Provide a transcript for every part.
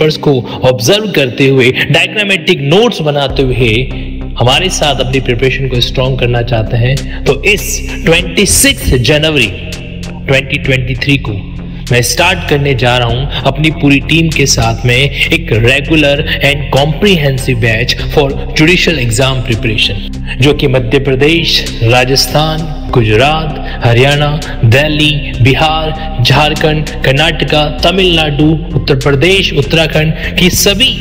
papers को observe करते हुए डायग्रामेटिक नोट्स बनाते हुए हमारे साथ अपनी प्रिपरेशन को स्ट्रॉन्ग करना चाहते हैं तो इस 26 जनवरी 2023 को मैं स्टार्ट करने जा रहा हूँ अपनी पूरी टीम के साथ में एक regular and comprehensive batch for judicial exam preparation जो कि मध्य प्रदेश राजस्थान गुजरात हरियाणा दिल्ली बिहार झारखंड कर्नाटका तमिलनाडु उत्तर प्रदेश उत्तराखंड की सभी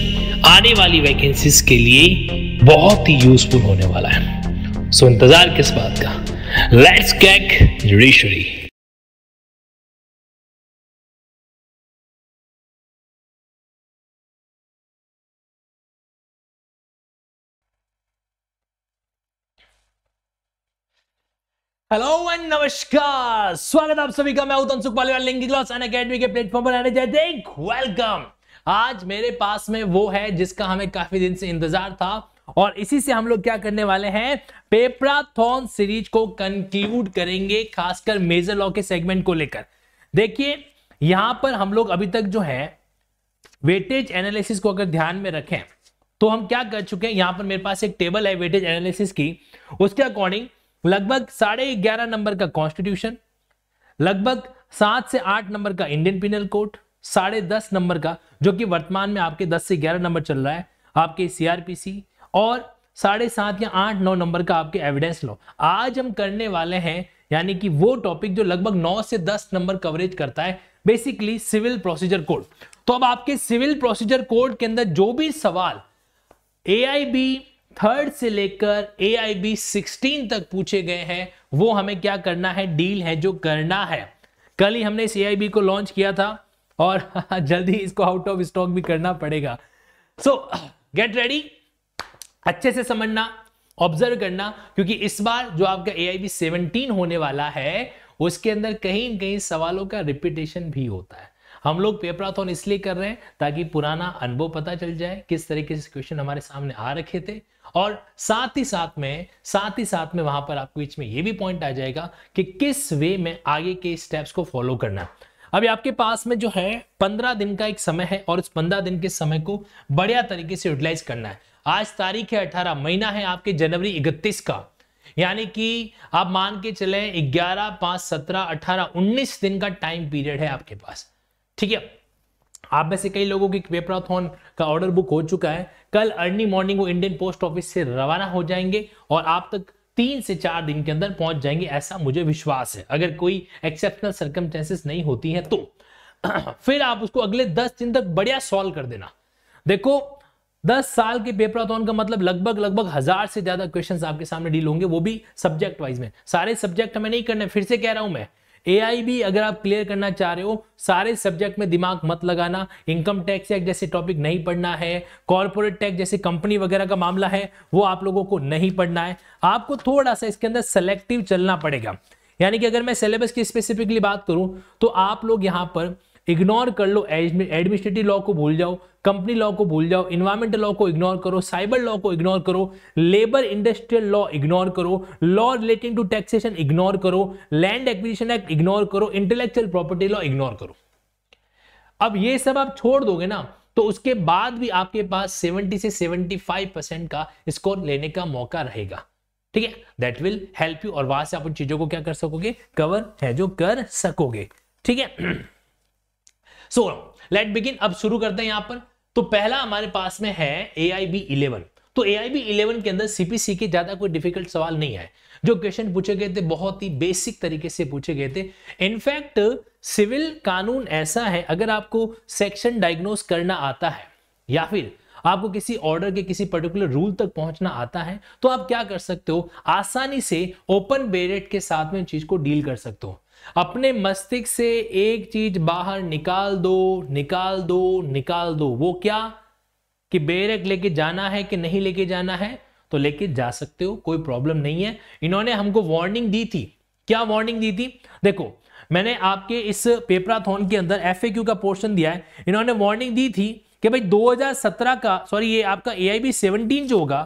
आने वाली वैकेंसीज के लिए बहुत ही यूजफुल होने वाला है सो इंतजार किस बात का लेट्स कैक जुडिशरी हेलो एंड नमस्कार स्वागत आप सभी का मैं उतन सुखपाल क्लास एन अकेडमी के प्लेटफॉर्म पर आने जाते वेलकम आज मेरे पास में वो है जिसका हमें काफी दिन से इंतजार था और इसी से हम लोग क्या करने वाले हैं पेपराथॉन सीरीज को कंक्लूड करेंगे खासकर मेजर लॉ के सेगमेंट को लेकर देखिए यहां पर हम लोग अभी तक जो है वेटेज एनालिसिस को अगर ध्यान में रखें तो हम क्या कर चुके हैं यहां पर मेरे पास एक टेबल है वेटेज एनालिसिस की उसके अकॉर्डिंग लगभग साढ़े ग्यारह नंबर का कॉन्स्टिट्यूशन लगभग सात से आठ नंबर का इंडियन पिनल कोड साढ़े दस नंबर का जो कि वर्तमान में आपके दस से ग्यारह नंबर चल रहा है आपके सीआरपीसी और साढ़े सात या आठ नौ नंबर का आपके एविडेंस लो आज हम करने वाले हैं यानी कि वो टॉपिक जो लगभग नौ से दस नंबर कवरेज करता है बेसिकली सिविल प्रोसीजर कोड तो अब आपके सिविल प्रोसीजर कोड के अंदर जो भी सवाल ए आई बी थर्ड से लेकर ए आई बी सिक्सटीन तक पूछे गए हैं वो हमें क्या करना है डील है जो करना है कल ही हमने इस ए आई बी को लॉन्च किया था और जल्दी इसको आउट ऑफ स्टॉक भी करना पड़ेगा सो गेट रेडी अच्छे से समझना ऑब्जर्व करना क्योंकि इस बार जो आपका ए आई बी सेवनटीन होने वाला है उसके अंदर कहीं कहीं सवालों का रिपीटेशन भी होता है हम लोग पेपराथॉन इसलिए कर रहे हैं ताकि पुराना अनुभव पता चल जाए किस तरीके से क्वेश्चन हमारे सामने आ रखे थे और साथ ही साथ में साथ ही साथ में वहां पर आपको बीच में ये भी पॉइंट आ जाएगा कि किस वे में आगे के स्टेप्स को फॉलो करना है अभी आपके पास में जो है पंद्रह दिन का एक समय है और इस पंद्रह दिन के समय को बढ़िया तरीके से यूटिलाइज करना है आज तारीख है अठारह महीना है आपके जनवरी इकतीस का यानी कि आप मान के चले ग्यारह पांच सत्रह अठारह उन्नीस दिन का टाइम पीरियड है आपके पास ठीक है आप में से कई लोगों की वेपराथॉन का ऑर्डर बुक हो चुका है कल अर्ली मॉर्निंग वो इंडियन पोस्ट ऑफिस से रवाना हो जाएंगे और आप तक तीन से चार दिन के अंदर पहुंच जाएंगे ऐसा मुझे विश्वास है अगर कोई एक्सेप्शनल सर्कमटेंसेस नहीं होती है तो फिर आप उसको अगले दस दिन तक बढ़िया सॉल्व कर देना देखो दस साल के पेपराथॉन का मतलब लगभग लगभग हजार से ज्यादा क्वेश्चंस आपके सामने डील होंगे वो भी सब्जेक्ट वाइज में सारे सब्जेक्ट हमें नहीं करने फिर से कह रहा हूं मैं ए भी अगर आप क्लियर करना चाह रहे हो सारे सब्जेक्ट में दिमाग मत लगाना इनकम टैक्स एक्ट जैसे टॉपिक नहीं पढ़ना है कॉर्पोरेट टैक्स जैसे कंपनी वगैरह का मामला है वो आप लोगों को नहीं पढ़ना है आपको थोड़ा सा इसके अंदर सेलेक्टिव चलना पड़ेगा यानी कि अगर मैं सिलेबस की स्पेसिफिकली बात करूं तो आप लोग यहां पर इग्नोर कर लो एडमिनिस्ट्रेटिव लॉ को भूल जाओ कंपनी लॉ को भूल जाओ इन्वायरमेंटल लॉ को इग्नोर करो साइबर लॉ को इग्नोर करो लेबर इंडस्ट्रियल लॉ इग्नोर करो law relating to taxation ignore करो लैंड एक्विजिशन एक्ट इग्नोर करो इंटेलेक्चुअल प्रॉपर्टी लॉ इग्नोर करो अब ये सब आप छोड़ दोगे ना तो उसके बाद भी आपके पास 70 से 75 परसेंट का स्कोर लेने का मौका रहेगा ठीक है दैट विल हेल्प यू और वहां से आप उन चीजों को क्या कर सकोगे कवर है जो कर सकोगे ठीक है सो लेट बिगिन अब शुरू करते हैं यहां पर तो पहला हमारे पास में है ए आई बी इलेवन तो ए आई बी इलेवन के अंदर सीपीसी के ज्यादा कोई डिफिकल्ट सवाल नहीं है जो क्वेश्चन पूछे गए थे बहुत ही बेसिक तरीके से पूछे गए थे इनफैक्ट सिविल कानून ऐसा है अगर आपको सेक्शन डायग्नोस करना आता है या फिर आपको किसी ऑर्डर के किसी पर्टिकुलर रूल तक पहुंचना आता है तो आप क्या कर सकते हो आसानी से ओपन बेरेट के साथ में चीज को डील कर सकते हो अपने मस्तिष्क से एक चीज बाहर निकाल दो निकाल दो निकाल दो वो क्या कि बेरक लेके जाना है कि नहीं लेके जाना है तो लेके जा सकते हो कोई प्रॉब्लम नहीं है इन्होंने हमको वार्निंग दी थी क्या वार्निंग दी थी देखो मैंने आपके इस पेपराथोन के अंदर एफ का पोर्शन दिया है इन्होंने वार्निंग दी थी कि भाई 2017 का सॉरी ये आपका ए आई बी सेवनटीन जो होगा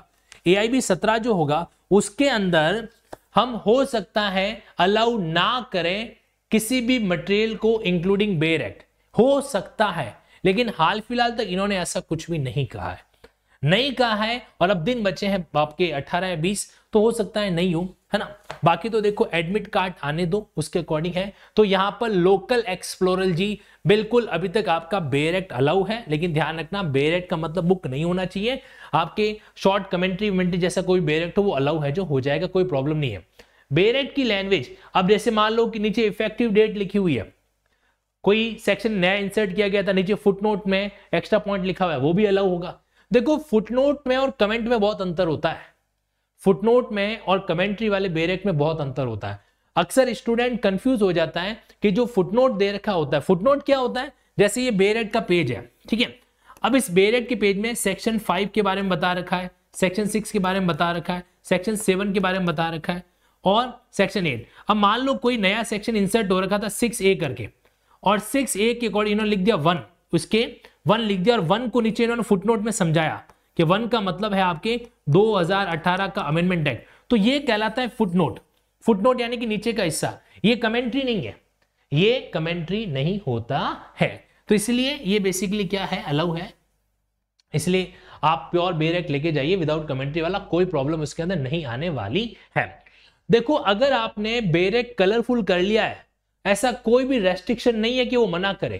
ए आई बी सत्रह जो होगा उसके अंदर हम हो सकता है अलाउ ना करें किसी भी मटेरियल को इंक्लूडिंग बेर एक्ट हो सकता है लेकिन हाल फिलहाल तक इन्होंने ऐसा कुछ भी नहीं कहा है नहीं कहा है और अब दिन बचे हैं आपके 18 या 20 तो हो सकता है नहीं हो है ना बाकी तो देखो एडमिट कार्ड आने दो उसके अकॉर्डिंग है तो यहां पर लोकल एक्सप्लोरल जी बिल्कुल अभी तक आपका बेयर एक्ट अलाउ है लेकिन ध्यान रखना बेयर एक्ट का मतलब बुक नहीं होना चाहिए आपके शॉर्ट कमेंट्री वमेंट्री जैसा कोई बेयर एक्ट हो वो अलाउ है जो हो जाएगा कोई प्रॉब्लम नहीं है बेयर एक्ट की लैंग्वेज अब जैसे मान लो कि नीचे इफेक्टिव डेट लिखी हुई है कोई सेक्शन नया इंसर्ट किया गया था नीचे फुटनोट में एक्स्ट्रा पॉइंट लिखा हुआ है वो भी अलाउ होगा देखो फुटनोट में और कमेंट में बहुत अंतर होता है फुटनोट में और कमेंट्री वाले बेरेक में बहुत अंतर होता है अक्सर स्टूडेंट कंफ्यूज हो जाता है कि जो फुटनोट दे रखा होता है फुटनोट क्या होता है जैसे ये बेरेड का पेज है ठीक है अब इस बेरेड के पेज में सेक्शन फाइव के बारे में बता रखा है सेक्शन सिक्स के बारे में बता रखा है सेक्शन सेवन के बारे में बता रखा है और सेक्शन एट अब मान लो कोई नया सेक्शन इंसर्ट हो रखा था सिक्स ए करके और सिक्स ए के अकॉर्डिंग इन्होंने लिख दिया वन उसके वन लिख दिया और वन को नीचे इन्होंने फुटनोट में समझाया कि वन का मतलब है आपके 2018 का अमेंडमेंट एक्ट तो ये कहलाता है फुटनोट फुटनोट यानी कि नीचे का हिस्सा ये कमेंट्री नहीं है ये कमेंट्री नहीं होता है तो इसलिए ये बेसिकली क्या है अलाउ है इसलिए आप प्योर बेरेक e लेके जाइए विदाउट कमेंट्री वाला कोई प्रॉब्लम उसके अंदर नहीं आने वाली है देखो अगर आपने बेरेक कलरफुल e कर लिया है ऐसा कोई भी रेस्ट्रिक्शन नहीं है कि वो मना करे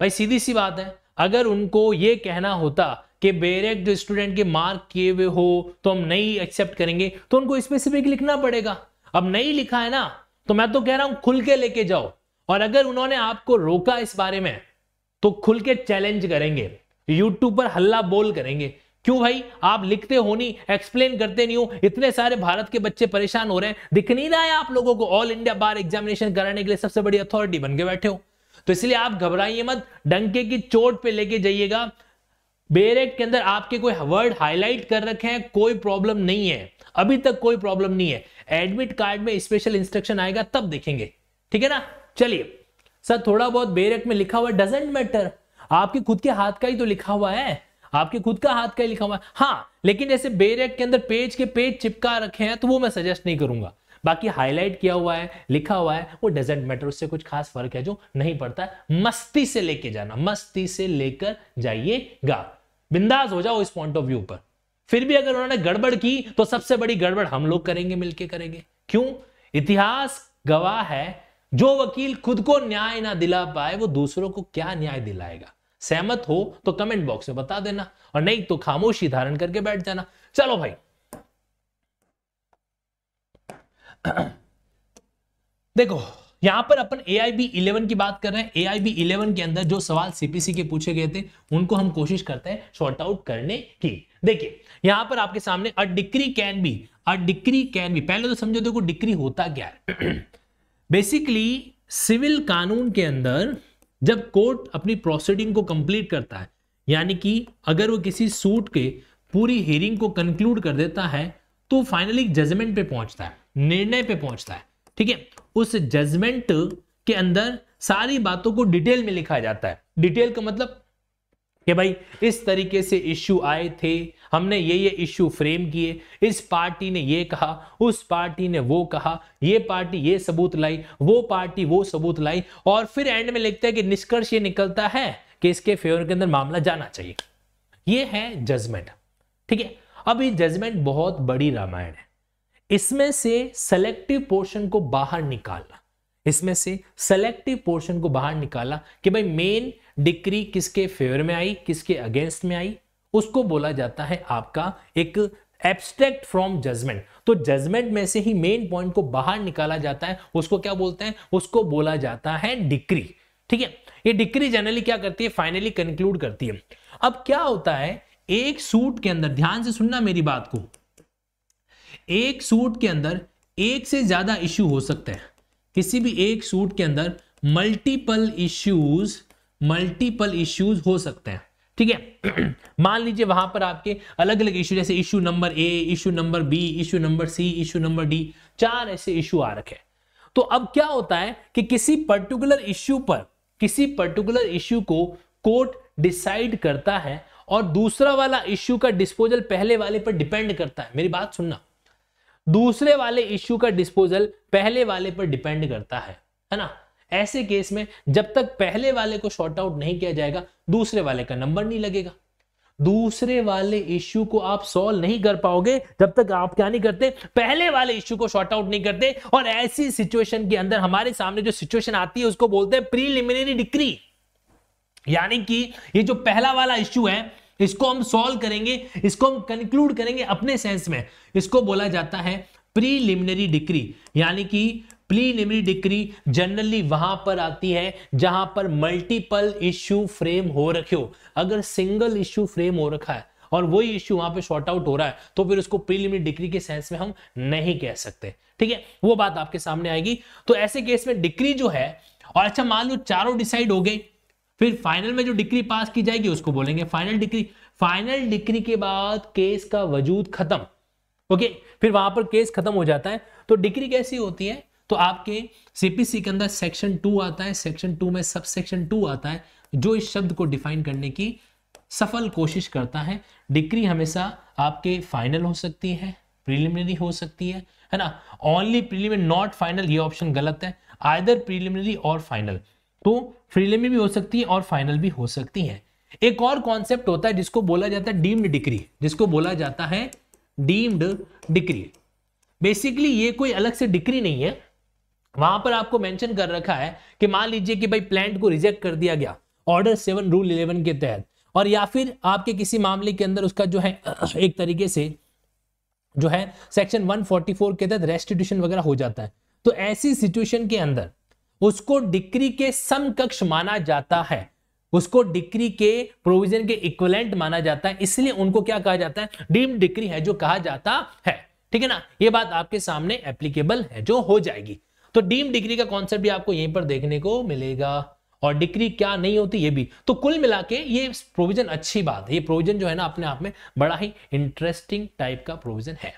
भाई सीधी सी बात है अगर उनको ये कहना होता कि बेरेक e जो स्टूडेंट के मार्क किए हुए हो तो हम नहीं एक्सेप्ट करेंगे तो उनको स्पेसिफिक लिखना पड़ेगा अब नहीं लिखा है ना तो मैं तो कह रहा हूं खुल के लेके जाओ और अगर उन्होंने आपको रोका इस बारे में तो खुल के चैलेंज करेंगे यूट्यूब पर हल्ला बोल करेंगे क्यों भाई आप लिखते हो नहीं एक्सप्लेन करते नहीं हो इतने सारे भारत के बच्चे परेशान हो रहे हैं दिख नहीं रहा है आप लोगों को ऑल इंडिया बार एग्जामिनेशन कराने के लिए सबसे बड़ी अथॉरिटी बन के बैठे हो तो इसलिए आप घबराइए मत डंके की चोट पे लेके जाइएगा बेरेट के अंदर आपके कोई वर्ड हाईलाइट कर रखे हैं कोई प्रॉब्लम नहीं है अभी तक कोई प्रॉब्लम नहीं है एडमिट कार्ड में स्पेशल इंस्ट्रक्शन आएगा तब देखेंगे ठीक है ना चलिए सर थोड़ा बहुत बेरक e में लिखा हुआ डजेंट मैटर आपके खुद के हाथ का ही तो लिखा हुआ है आपके खुद का हाथ का ही लिखा हुआ है हाँ लेकिन जैसे बेरक e के अंदर पेज के पेज चिपका रखे हैं तो वो मैं सजेस्ट नहीं करूंगा बाकी हाईलाइट किया हुआ है लिखा हुआ है वो डजेंट मैटर उससे कुछ खास फर्क है जो नहीं पड़ता मस्ती से लेके जाना मस्ती से लेकर जाइएगा बिंदास हो जाओ इस पॉइंट ऑफ व्यू पर फिर भी अगर उन्होंने गड़बड़ की तो सबसे बड़ी गड़बड़ हम लोग करेंगे मिलके करेंगे क्यों इतिहास गवाह है जो वकील खुद को न्याय ना दिला पाए वो दूसरों को क्या न्याय दिलाएगा सहमत हो तो कमेंट बॉक्स में बता देना और नहीं तो खामोशी धारण करके बैठ जाना चलो भाई देखो यहां पर अपन ए आई बी इलेवन की बात कर रहे हैं ए आई बी इलेवन के अंदर जो सवाल सीपीसी के पूछे गए थे उनको हम कोशिश करते हैं शॉर्ट आउट करने की देखिए यहां पर आपके सामने a decree can be a decree can be पहले तो समझो देखो डिक्री होता क्या है बेसिकली सिविल कानून के अंदर जब कोर्ट अपनी प्रोसीडिंग को कंप्लीट करता है यानी कि अगर वो किसी सूट के पूरी हियरिंग को कंक्लूड कर देता है तो फाइनली जजमेंट पे पहुंचता है निर्णय पे पहुंचता है ठीक है उस जजमेंट के अंदर सारी बातों को डिटेल में लिखा जाता है डिटेल का मतलब कि भाई इस तरीके से इश्यू आए थे हमने ये ये इश्यू फ्रेम किए इस पार्टी ने ये कहा उस पार्टी ने वो कहा ये पार्टी ये सबूत लाई वो पार्टी वो सबूत लाई और फिर एंड में लिखते हैं कि निष्कर्ष ये निकलता है कि इसके फेवर के अंदर मामला जाना चाहिए ये है जजमेंट ठीक है अब ये जजमेंट बहुत बड़ी रामायण है इसमें से सेलेक्टिव पोर्शन को बाहर निकालना इसमें से सेलेक्टिव पोर्शन को बाहर निकाला कि भाई मेन डिक्री किसके फेवर में आई किसके अगेंस्ट में आई उसको बोला जाता है आपका एक एब्स्ट्रैक्ट फ्रॉम जजमेंट तो जजमेंट में से ही मेन पॉइंट को बाहर निकाला जाता है उसको क्या बोलते हैं उसको बोला जाता है डिक्री ठीक है ये डिक्री जनरली क्या करती है फाइनली कंक्लूड करती है अब क्या होता है एक सूट के अंदर ध्यान से सुनना मेरी बात को एक सूट के अंदर एक से ज्यादा इश्यू हो सकते हैं किसी भी एक सूट के अंदर मल्टीपल इश्यूज मल्टीपल इश्यूज हो सकते हैं ठीक है मान लीजिए वहां पर आपके अलग अलग इशू जैसे issue number A issue number B issue number C issue number D चार ऐसे इशू आ रखे तो अब क्या होता है कि किसी पर्टिकुलर इश्यू पर किसी पर्टिकुलर इश्यू को कोर्ट डिसाइड करता है और दूसरा वाला इश्यू का डिस्पोजल पहले वाले पर डिपेंड करता है मेरी बात सुनना दूसरे वाले इश्यू का डिस्पोजल पहले वाले पर डिपेंड करता है है ना ऐसे केस में जब तक पहले वाले को शॉर्ट आउट नहीं किया जाएगा दूसरे वाले का नंबर नहीं लगेगा दूसरे वाले इश्यू को आप सॉल्व नहीं कर पाओगे जब तक आप क्या नहीं करते पहले वाले इश्यू को शॉर्ट आउट नहीं करते और ऐसी सिचुएशन के अंदर हमारे सामने जो सिचुएशन आती है उसको बोलते हैं प्रीलिमिनरी डिक्री यानी कि ये जो पहला वाला इश्यू है इसको हम सॉल्व करेंगे इसको हम कंक्लूड करेंगे अपने सेंस में इसको बोला जाता है प्रीलिमिनरी डिक्री यानी कि प्लीनिमरी डिक्री जनरली वहां पर आती है जहां पर मल्टीपल इश्यू फ्रेम हो रखे हो अगर सिंगल इश्यू फ्रेम हो रखा है और वही इश्यू वहां पे शॉर्ट आउट हो रहा है तो फिर उसको प्रीलिमिनरी डिक्री के सेंस में हम नहीं कह सकते ठीक है वो बात आपके सामने आएगी तो ऐसे केस में डिक्री जो है और अच्छा मान लो चारों डिसाइड हो गए फिर फाइनल में जो डिक्री पास की जाएगी उसको बोलेंगे फाइनल डिक्री फाइनल डिक्री के बाद केस का वजूद खत्म ओके फिर वहां पर केस खत्म हो जाता है तो डिक्री कैसी होती है तो आपके सीपीसी के अंदर सेक्शन टू आता है सेक्शन टू में सब सेक्शन टू आता है जो इस शब्द को डिफाइन करने की सफल कोशिश करता है डिग्री हमेशा आपके फाइनल हो सकती है प्रीलिमिनरी हो सकती है है ना ओनली प्रीलिमिन नॉट फाइनल ये ऑप्शन गलत है आइदर प्रीलिमिनरी और फाइनल तो प्रीलिमिन भी हो सकती है और फाइनल भी हो सकती है एक और कॉन्सेप्ट होता है जिसको बोला जाता है डीम्ड डिग्री जिसको बोला जाता है डीम्ड डिग्री बेसिकली ये कोई अलग से डिग्री नहीं है वहां पर आपको मेंशन कर रखा है कि मान लीजिए कि भाई प्लांट को रिजेक्ट कर दिया गया ऑर्डर सेवन रूल इलेवन के तहत और या फिर आपके किसी मामले के अंदर उसका जो है एक तरीके से जो है सेक्शन 144 के तहत रेस्टिट्यूशन वगैरह हो जाता है तो ऐसी सिचुएशन के अंदर उसको डिक्री के समकक्ष माना जाता है उसको डिक्री के प्रोविजन के इक्वलेंट माना जाता है इसलिए उनको क्या कहा जाता है डीम डिक्री है जो कहा जाता है ठीक है ना ये बात आपके सामने एप्लीकेबल है जो हो जाएगी तो डीम डिग्री का कॉन्सेप्ट भी आपको यहीं पर देखने को मिलेगा और डिग्री क्या नहीं होती ये भी तो कुल मिला के ये प्रोविजन अच्छी बात है ये प्रोविजन जो है ना अपने आप में बड़ा ही इंटरेस्टिंग टाइप का प्रोविजन है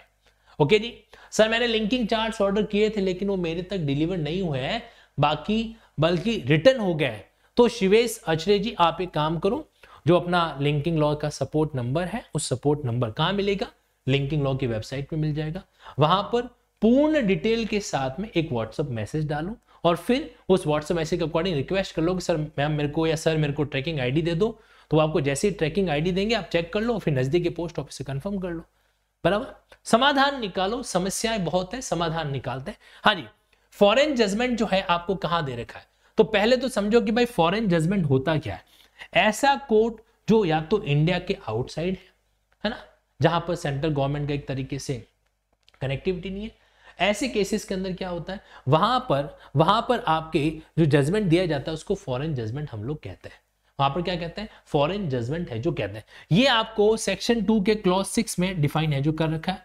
ओके जी सर मैंने लिंकिंग चार्ट ऑर्डर किए थे लेकिन वो मेरे तक डिलीवर नहीं हुए हैं बाकी बल्कि रिटर्न हो गए तो शिवेश अचरे जी आप एक काम करो जो अपना लिंकिंग लॉ का सपोर्ट नंबर है उस सपोर्ट नंबर कहाँ मिलेगा लिंकिंग लॉ की वेबसाइट पे मिल जाएगा वहां पर पूर्ण डिटेल के साथ में एक व्हाट्सअप मैसेज डालो और फिर उस व्हाट्सअप मैसेज के अकॉर्डिंग रिक्वेस्ट कर लो कि सर मैम मेरे को या सर मेरे को ट्रैकिंग आईडी दे दो तो आपको जैसे ही ट्रैकिंग आईडी देंगे आप चेक कर लो फिर नजदीक के पोस्ट ऑफिस से कंफर्म कर लो बराबर समाधान निकालो समस्याएं बहुत है समाधान निकालते हैं हाँ जी फॉरेन जजमेंट जो है आपको कहाँ दे रखा है तो पहले तो समझो कि भाई फॉरेन जजमेंट होता क्या है ऐसा कोर्ट जो या तो इंडिया के आउटसाइड है है ना जहां पर सेंट्रल गवर्नमेंट का एक तरीके से कनेक्टिविटी नहीं है ऐसे केसेस के अंदर क्या होता है वहां पर वहां पर आपके जो जजमेंट दिया जाता है उसको फॉरेन जजमेंट हम लोग कहते हैं वहां पर क्या कहते हैं फॉरेन जजमेंट है जो कहते हैं ये आपको सेक्शन टू के क्लॉज सिक्स में डिफाइन है जो कर रखा है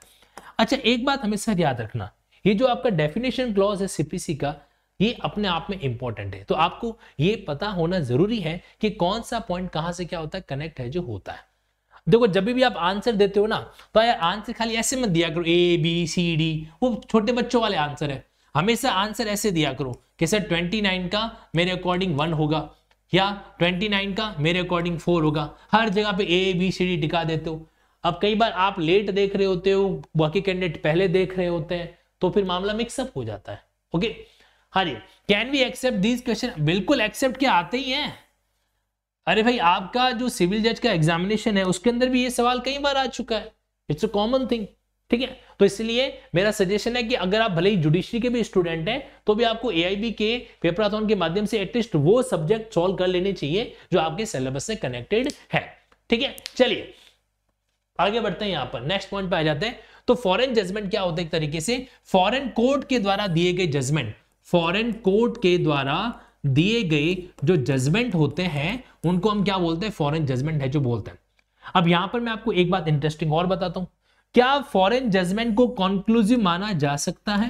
अच्छा एक बात हमेशा याद रखना ये जो आपका डेफिनेशन क्लॉज है सीपीसी का ये अपने आप में इंपॉर्टेंट है तो आपको ये पता होना जरूरी है कि कौन सा पॉइंट कहां से क्या होता है कनेक्ट है जो होता है देखो जब भी आप आंसर देते हो ना तो आंसर खाली ऐसे मत दिया करो ए बी सी डी वो छोटे बच्चों वाले आंसर है हमेशा आंसर ऐसे दिया करो कि सर नाइन का मेरे अकॉर्डिंग वन होगा या ट्वेंटी नाइन का मेरे अकॉर्डिंग फोर होगा हर जगह पे ए बी सी डी टिका देते हो अब कई बार आप लेट देख रहे होते हो बाकी कैंडिडेट पहले देख रहे होते हैं तो फिर मामला मिक्सअप हो जाता है ओके हाँ जी can we accept these question बिल्कुल एक्सेप्ट क्या आते ही हैं अरे भाई आपका जो सिविल जज का एग्जामिनेशन है उसके अंदर भी ये सवाल कई बार आ चुका है इट्स अ कॉमन थिंग ठीक है तो इसलिए मेरा सजेशन है कि अगर आप भले ही जुडिशरी के भी स्टूडेंट हैं तो भी आपको ए के पेपराथॉन के माध्यम से एटलीस्ट वो सब्जेक्ट सॉल्व कर लेने चाहिए जो आपके सिलेबस से कनेक्टेड है ठीक है चलिए आगे बढ़ते हैं यहां पर नेक्स्ट पॉइंट पे आ जाते हैं तो फॉरेन जजमेंट क्या होता है एक तरीके से फॉरेन कोर्ट के द्वारा दिए गए जजमेंट फॉरेन कोर्ट के द्वारा दिए गए जो जजमेंट होते हैं उनको हम क्या बोलते हैं फॉरेन जजमेंट है जो बोलते हैं अब यहां पर मैं आपको एक बात इंटरेस्टिंग और बताता हूं क्या फॉरेन जजमेंट को कॉन्क्लूसिव माना जा सकता है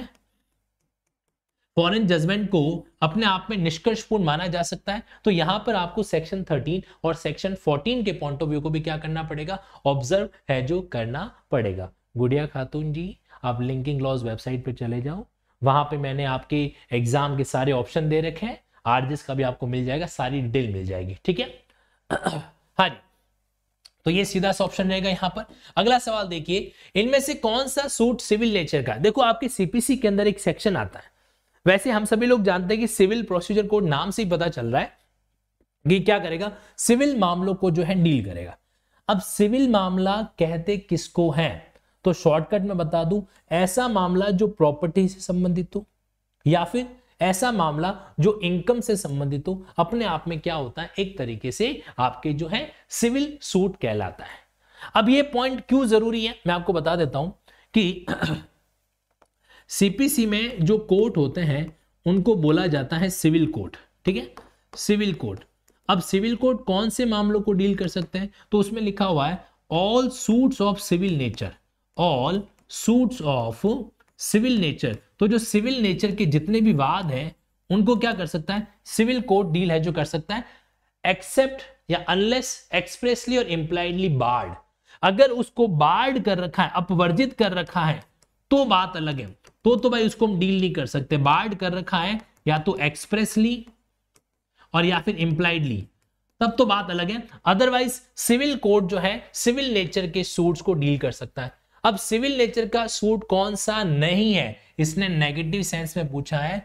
फॉरेन जजमेंट को अपने आप में निष्कर्षपूर्ण माना जा सकता है तो यहां पर आपको सेक्शन 13 और सेक्शन 14 के पॉइंट ऑफ व्यू को भी क्या करना पड़ेगा ऑब्जर्व है जो करना पड़ेगा गुड़िया खातून जी आप लिंकिंग लॉज वेबसाइट पर चले जाओ वहां पे मैंने आपके एग्जाम के सारे ऑप्शन दे रखे हैं आरजेस का भी आपको मिल जाएगा सारी डिटेल मिल जाएगी ठीक है हाँ जी तो ये सीधा सा ऑप्शन रहेगा यहाँ पर अगला सवाल देखिए इनमें से कौन सा सूट सिविल नेचर का देखो आपके सीपीसी के अंदर एक सेक्शन आता है वैसे हम सभी लोग जानते हैं कि सिविल प्रोसीजर कोड नाम से ही पता चल रहा है कि क्या करेगा सिविल मामलों को जो है डील करेगा अब सिविल मामला कहते किसको है तो शॉर्टकट में बता दूं ऐसा मामला जो प्रॉपर्टी से संबंधित हो या फिर ऐसा मामला जो इनकम से संबंधित हो अपने आप में क्या होता है एक तरीके से आपके जो है सिविल सूट कहलाता है अब ये पॉइंट क्यों जरूरी है मैं आपको बता देता हूं कि सीपीसी में जो कोर्ट होते हैं उनको बोला जाता है सिविल कोर्ट ठीक है सिविल कोर्ट अब सिविल कोर्ट कौन से मामलों को डील कर सकते हैं तो उसमें लिखा हुआ है all suits of civil nature all suits of civil nature तो जो सिविल नेचर के जितने भी वाद हैं उनको क्या कर सकता है सिविल कोर्ट डील है जो कर सकता है एक्सेप्ट या अनलेस एक्सप्रेसली और इम्प्लाइडली बार्ड अगर उसको बार्ड कर रखा है अपवर्जित कर रखा है तो बात अलग है तो तो भाई उसको हम डील नहीं कर सकते बार्ड कर रखा है या तो एक्सप्रेसली और या फिर इंप्लाइडली तब तो बात अलग है अदरवाइज सिविल कोर्ट जो है सिविल नेचर के सूट्स को डील कर सकता है अब सिविल नेचर का सूट कौन सा नहीं है इसने नेगेटिव सेंस में पूछा है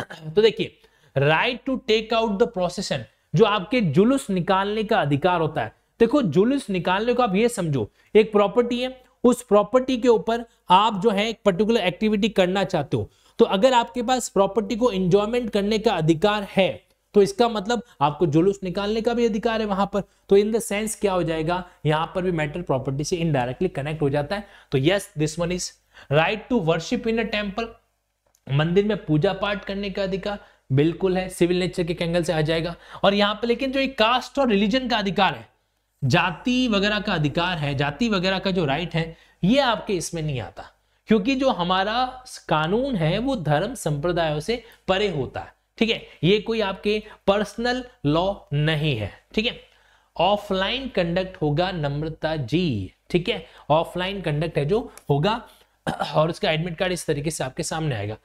तो देखिए right to take out the procession जो आपके जुलूस निकालने का अधिकार होता है देखो जुलूस निकालने को आप ये समझो एक प्रॉपर्टी है उस प्रॉपर्टी के ऊपर आप जो है एक पर्टिकुलर एक्टिविटी करना चाहते हो तो अगर आपके पास प्रॉपर्टी को एंजॉयमेंट करने का अधिकार है तो इसका मतलब आपको जुलूस निकालने का भी अधिकार है वहां पर तो इन द सेंस क्या हो जाएगा यहां पर भी मैटर प्रॉपर्टी से इनडायरेक्टली कनेक्ट हो जाता है तो yes this one is right to worship in a temple मंदिर में पूजा पाठ करने का अधिकार बिल्कुल है सिविल नेचर के एंगल से आ जाएगा और यहाँ पर लेकिन जो एक कास्ट और रिलीजन का अधिकार है जाति वगैरह का अधिकार है जाति वगैरह का जो राइट है ये आपके इसमें नहीं आता क्योंकि जो हमारा कानून है वो धर्म संप्रदायों से परे होता है ठीक है ये कोई आपके पर्सनल लॉ नहीं है ठीक है ऑफलाइन कंडक्ट होगा नम्रता जी ठीक है ऑफलाइन कंडक्ट है जो होगा और उसका एडमिट कार्ड इस तरीके से आपके सामने आएगा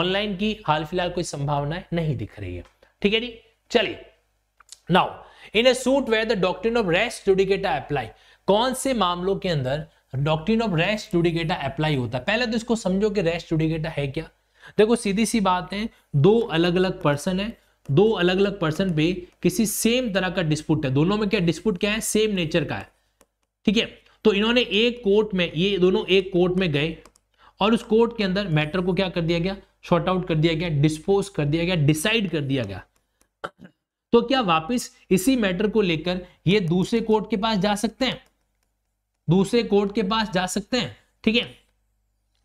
ऑनलाइन की हाल फिलहाल कोई संभावना नहीं दिख रही है ठीक है जी चलिए now in a suit where the doctrine of res judicata apply कौन से मामलों के अंदर doctrine of res judicata apply होता है पहले तो इसको समझो कि रेस्ट जुडिकेटा है क्या देखो सीधी सी बात है दो अलग अलग पर्सन है दो अलग अलग पर्सन पे किसी सेम तरह का डिस्प्यूट है दोनों में क्या डिस्प्यूट क्या है सेम नेचर का है ठीक है तो इन्होंने एक कोर्ट में ये दोनों एक कोर्ट में गए और उस कोर्ट के अंदर मैटर को क्या कर दिया गया शॉर्ट आउट कर दिया गया डिस्पोज कर दिया गया डिसाइड कर दिया गया तो क्या वापस इसी मैटर को लेकर ये दूसरे कोर्ट के पास जा सकते हैं दूसरे कोर्ट के पास जा सकते हैं ठीक है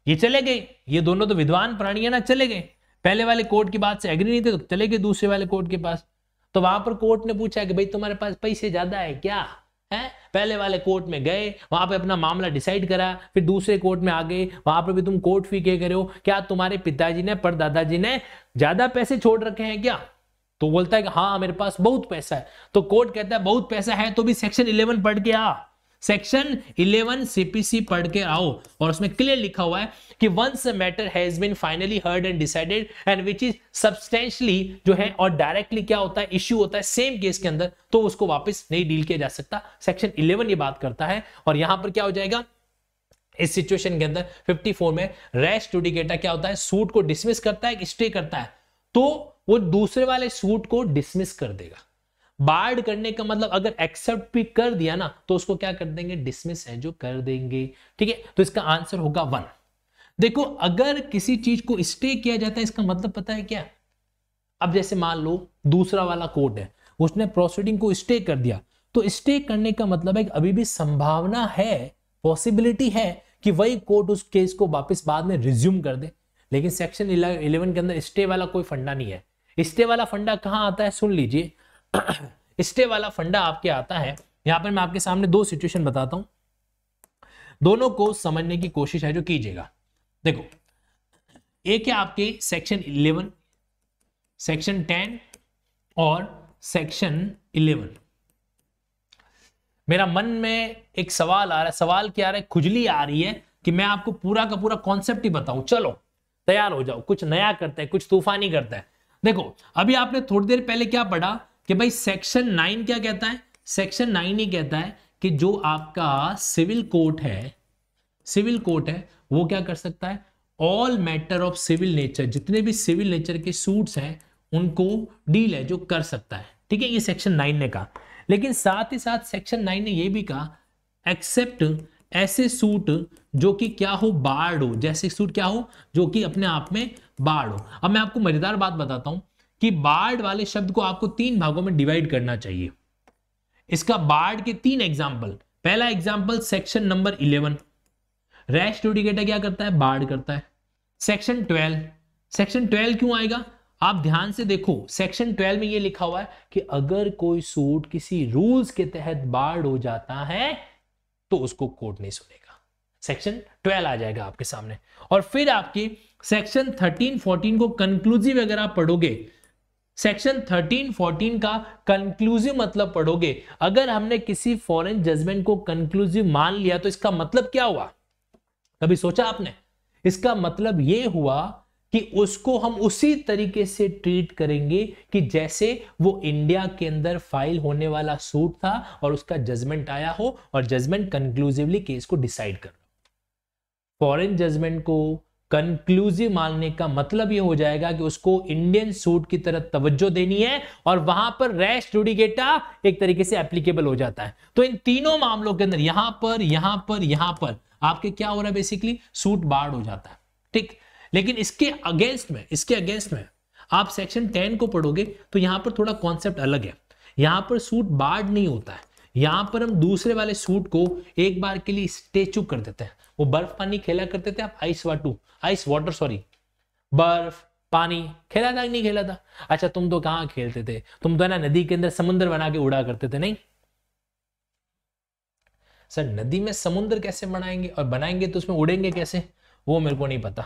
ये चले गए ये दोनों तो विद्वान प्राणी है ना चले गए पहले वाले कोर्ट की बात से एग्री नहीं थे तो चले गए दूसरे वाले कोर्ट के पास तो वहां पर कोर्ट ने पूछा कि भाई तुम्हारे पास पैसे ज्यादा है क्या है पहले वाले कोर्ट में गए वहां पे अपना मामला डिसाइड करा फिर दूसरे कोर्ट में आ गए वहां पर भी तुम कोर्ट फी कह रहे हो क्या तुम्हारे पिताजी ने पर दादाजी ने ज्यादा पैसे छोड़ रखे हैं क्या तो बोलता है कि हाँ मेरे पास बहुत पैसा है तो कोर्ट कहता है बहुत पैसा है तो भी सेक्शन इलेवन पढ़ के आ सेक्शन 11 सीपीसी पढ़ के आओ और उसमें क्लियर लिखा हुआ है कि once matter has been finally heard and decided and which is substantially जो है और डायरेक्टली क्या होता है इश्यू होता है सेम केस के अंदर तो उसको वापस नहीं डील किया जा सकता सेक्शन 11 ये बात करता है और यहां पर क्या हो जाएगा इस सिचुएशन के अंदर 54 में रेस्ट टूडिकेटा क्या होता है सूट को डिसमिस करता है स्टे करता है तो वो दूसरे वाले सूट को डिसमिस कर देगा बार्ड करने का मतलब अगर एक्सेप्ट भी कर दिया ना तो उसको क्या कर देंगे डिसमिस है जो कर देंगे ठीक है तो इसका आंसर होगा वन देखो अगर किसी चीज को स्टे किया जाता है इसका मतलब पता है क्या अब जैसे मान लो दूसरा वाला कोर्ट है उसने प्रोसीडिंग को स्टे कर दिया तो स्टे करने का मतलब है कि अभी भी संभावना है पॉसिबिलिटी है कि वही कोर्ट उस केस को वापस बाद में रिज्यूम कर दे लेकिन सेक्शन इलेवन के अंदर स्टे वाला कोई फंडा नहीं है स्टे वाला फंडा कहाँ आता है सुन लीजिए स्टे वाला फंडा आपके आता है यहां पर मैं आपके सामने दो सिचुएशन बताता हूं दोनों को समझने की कोशिश है जो कीजिएगा देखो एक है आपके सेक्शन 11 सेक्शन 10 और सेक्शन 11 मेरा मन में एक सवाल आ रहा है सवाल क्या आ रहा है खुजली आ रही है कि मैं आपको पूरा का पूरा कॉन्सेप्ट ही बताऊं चलो तैयार हो जाओ कुछ नया करते हैं कुछ तूफानी करता है देखो अभी आपने थोड़ी देर पहले क्या पढ़ा कि भाई सेक्शन नाइन क्या कहता है सेक्शन नाइन ही कहता है कि जो आपका सिविल कोर्ट है सिविल कोर्ट है वो क्या कर सकता है all matter of civil nature जितने भी सिविल नेचर के सूट्स हैं उनको डील है जो कर सकता है ठीक है ये सेक्शन नाइन ने कहा लेकिन साथ ही साथ सेक्शन नाइन ने ये भी कहा एक्सेप्ट ऐसे सूट जो कि क्या हो बाढ़ हो जैसे सूट क्या हो जो कि अपने आप में बाढ़ हो अब मैं आपको मजेदार बात बताता हूं कि बार्ड वाले शब्द को आपको तीन भागों में डिवाइड करना चाहिए इसका बार्ड के तीन एग्जाम्पल पहला example section number eleven res judicata क्या करता है बार्ड करता है सेक्शन ट्वेल्व सेक्शन ट्वेल्व क्यों आएगा आप ध्यान से देखो सेक्शन ट्वेल्व में ये लिखा हुआ है कि अगर कोई सूट किसी रूल्स के तहत बार्ड हो जाता है तो उसको कोर्ट नहीं सुनेगा सेक्शन ट्वेल्व आ जाएगा आपके सामने और फिर आपके सेक्शन थर्टीन फोर्टीन को कंक्लूसिव अगर आप पढ़ोगे सेक्शन 13 14 का कंक्लूसिव मतलब पढ़ोगे अगर हमने किसी फॉरेन जजमेंट को कंक्लूसिव मान लिया तो इसका मतलब क्या हुआ कभी सोचा आपने इसका मतलब यह हुआ कि उसको हम उसी तरीके से ट्रीट करेंगे कि जैसे वो इंडिया के अंदर फाइल होने वाला सूट था और उसका जजमेंट आया हो और जजमेंट कंक्लूसिवली केस को डिसाइड कर फॉरेन जजमेंट को कंक्लूसिव मानने का मतलब यह हो जाएगा कि उसको इंडियन सूट की तरह तवज्जो देनी है और वहां पर रैश रूडिकेटा एक तरीके से एप्लीकेबल हो जाता है तो इन तीनों मामलों के अंदर यहां पर यहां पर यहां पर आपके क्या हो रहा है बेसिकली सूट बाढ़ हो जाता है ठीक लेकिन इसके अगेंस्ट में इसके अगेंस्ट में आप सेक्शन टेन को पढ़ोगे तो यहां पर थोड़ा कॉन्सेप्ट अलग है यहां पर सूट बाढ़ नहीं होता है यहां पर हम दूसरे वाले सूट को एक बार के लिए स्टेचू कर देते हैं वो बर्फ पानी खेला करते थे आप आइस वाटू आइस वाटर सॉरी बर्फ पानी खेला था नहीं खेला था अच्छा तुम तो कहाँ खेलते थे तुम तो है ना नदी के अंदर समुद्र बना के उड़ा करते थे नहीं सर नदी में समुद्र कैसे बनाएंगे और बनाएंगे तो उसमें उड़ेंगे कैसे वो मेरे को नहीं पता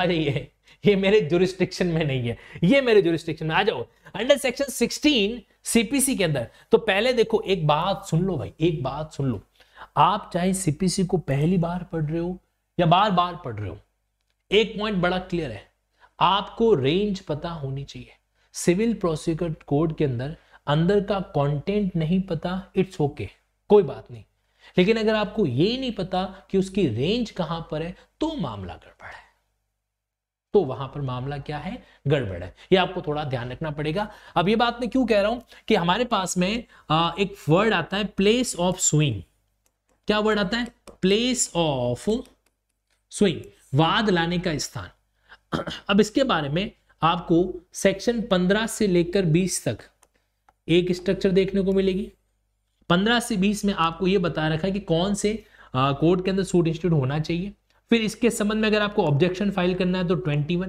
अरे ये ये मेरे जुरिस्ट्रिक्शन में नहीं है ये मेरे जुरिस्ट्रिक्शन में आ जाओ अंडर सेक्शन 16 सीपीसी के अंदर तो पहले देखो एक बात सुन लो भाई एक बात सुन लो आप चाहे सीपीसी को पहली बार पढ़ रहे हो या बार बार पढ़ रहे हो एक पॉइंट बड़ा क्लियर है आपको रेंज पता होनी चाहिए सिविल प्रोसिक्यूट कोड के अंदर अंदर का कंटेंट नहीं पता इट्स ओके okay, कोई बात नहीं लेकिन अगर आपको ये नहीं पता कि उसकी रेंज कहां पर है तो मामला गड़बड़ है तो वहां पर मामला क्या है गड़बड़ है ये आपको थोड़ा ध्यान रखना पड़ेगा अब ये बात मैं क्यों कह रहा हूं कि हमारे पास में एक वर्ड आता है प्लेस ऑफ स्विंग क्या वर्ड आता है प्लेस ऑफ स्विंग वाद लाने का स्थान अब इसके बारे में आपको सेक्शन 15 से लेकर 20 तक एक स्ट्रक्चर देखने को मिलेगी 15 से 20 में आपको यह बता रखा है कि कौन से कोर्ट के अंदर सूट इंस्टीट्यूट होना चाहिए फिर इसके संबंध में अगर आपको ऑब्जेक्शन फाइल करना है तो 21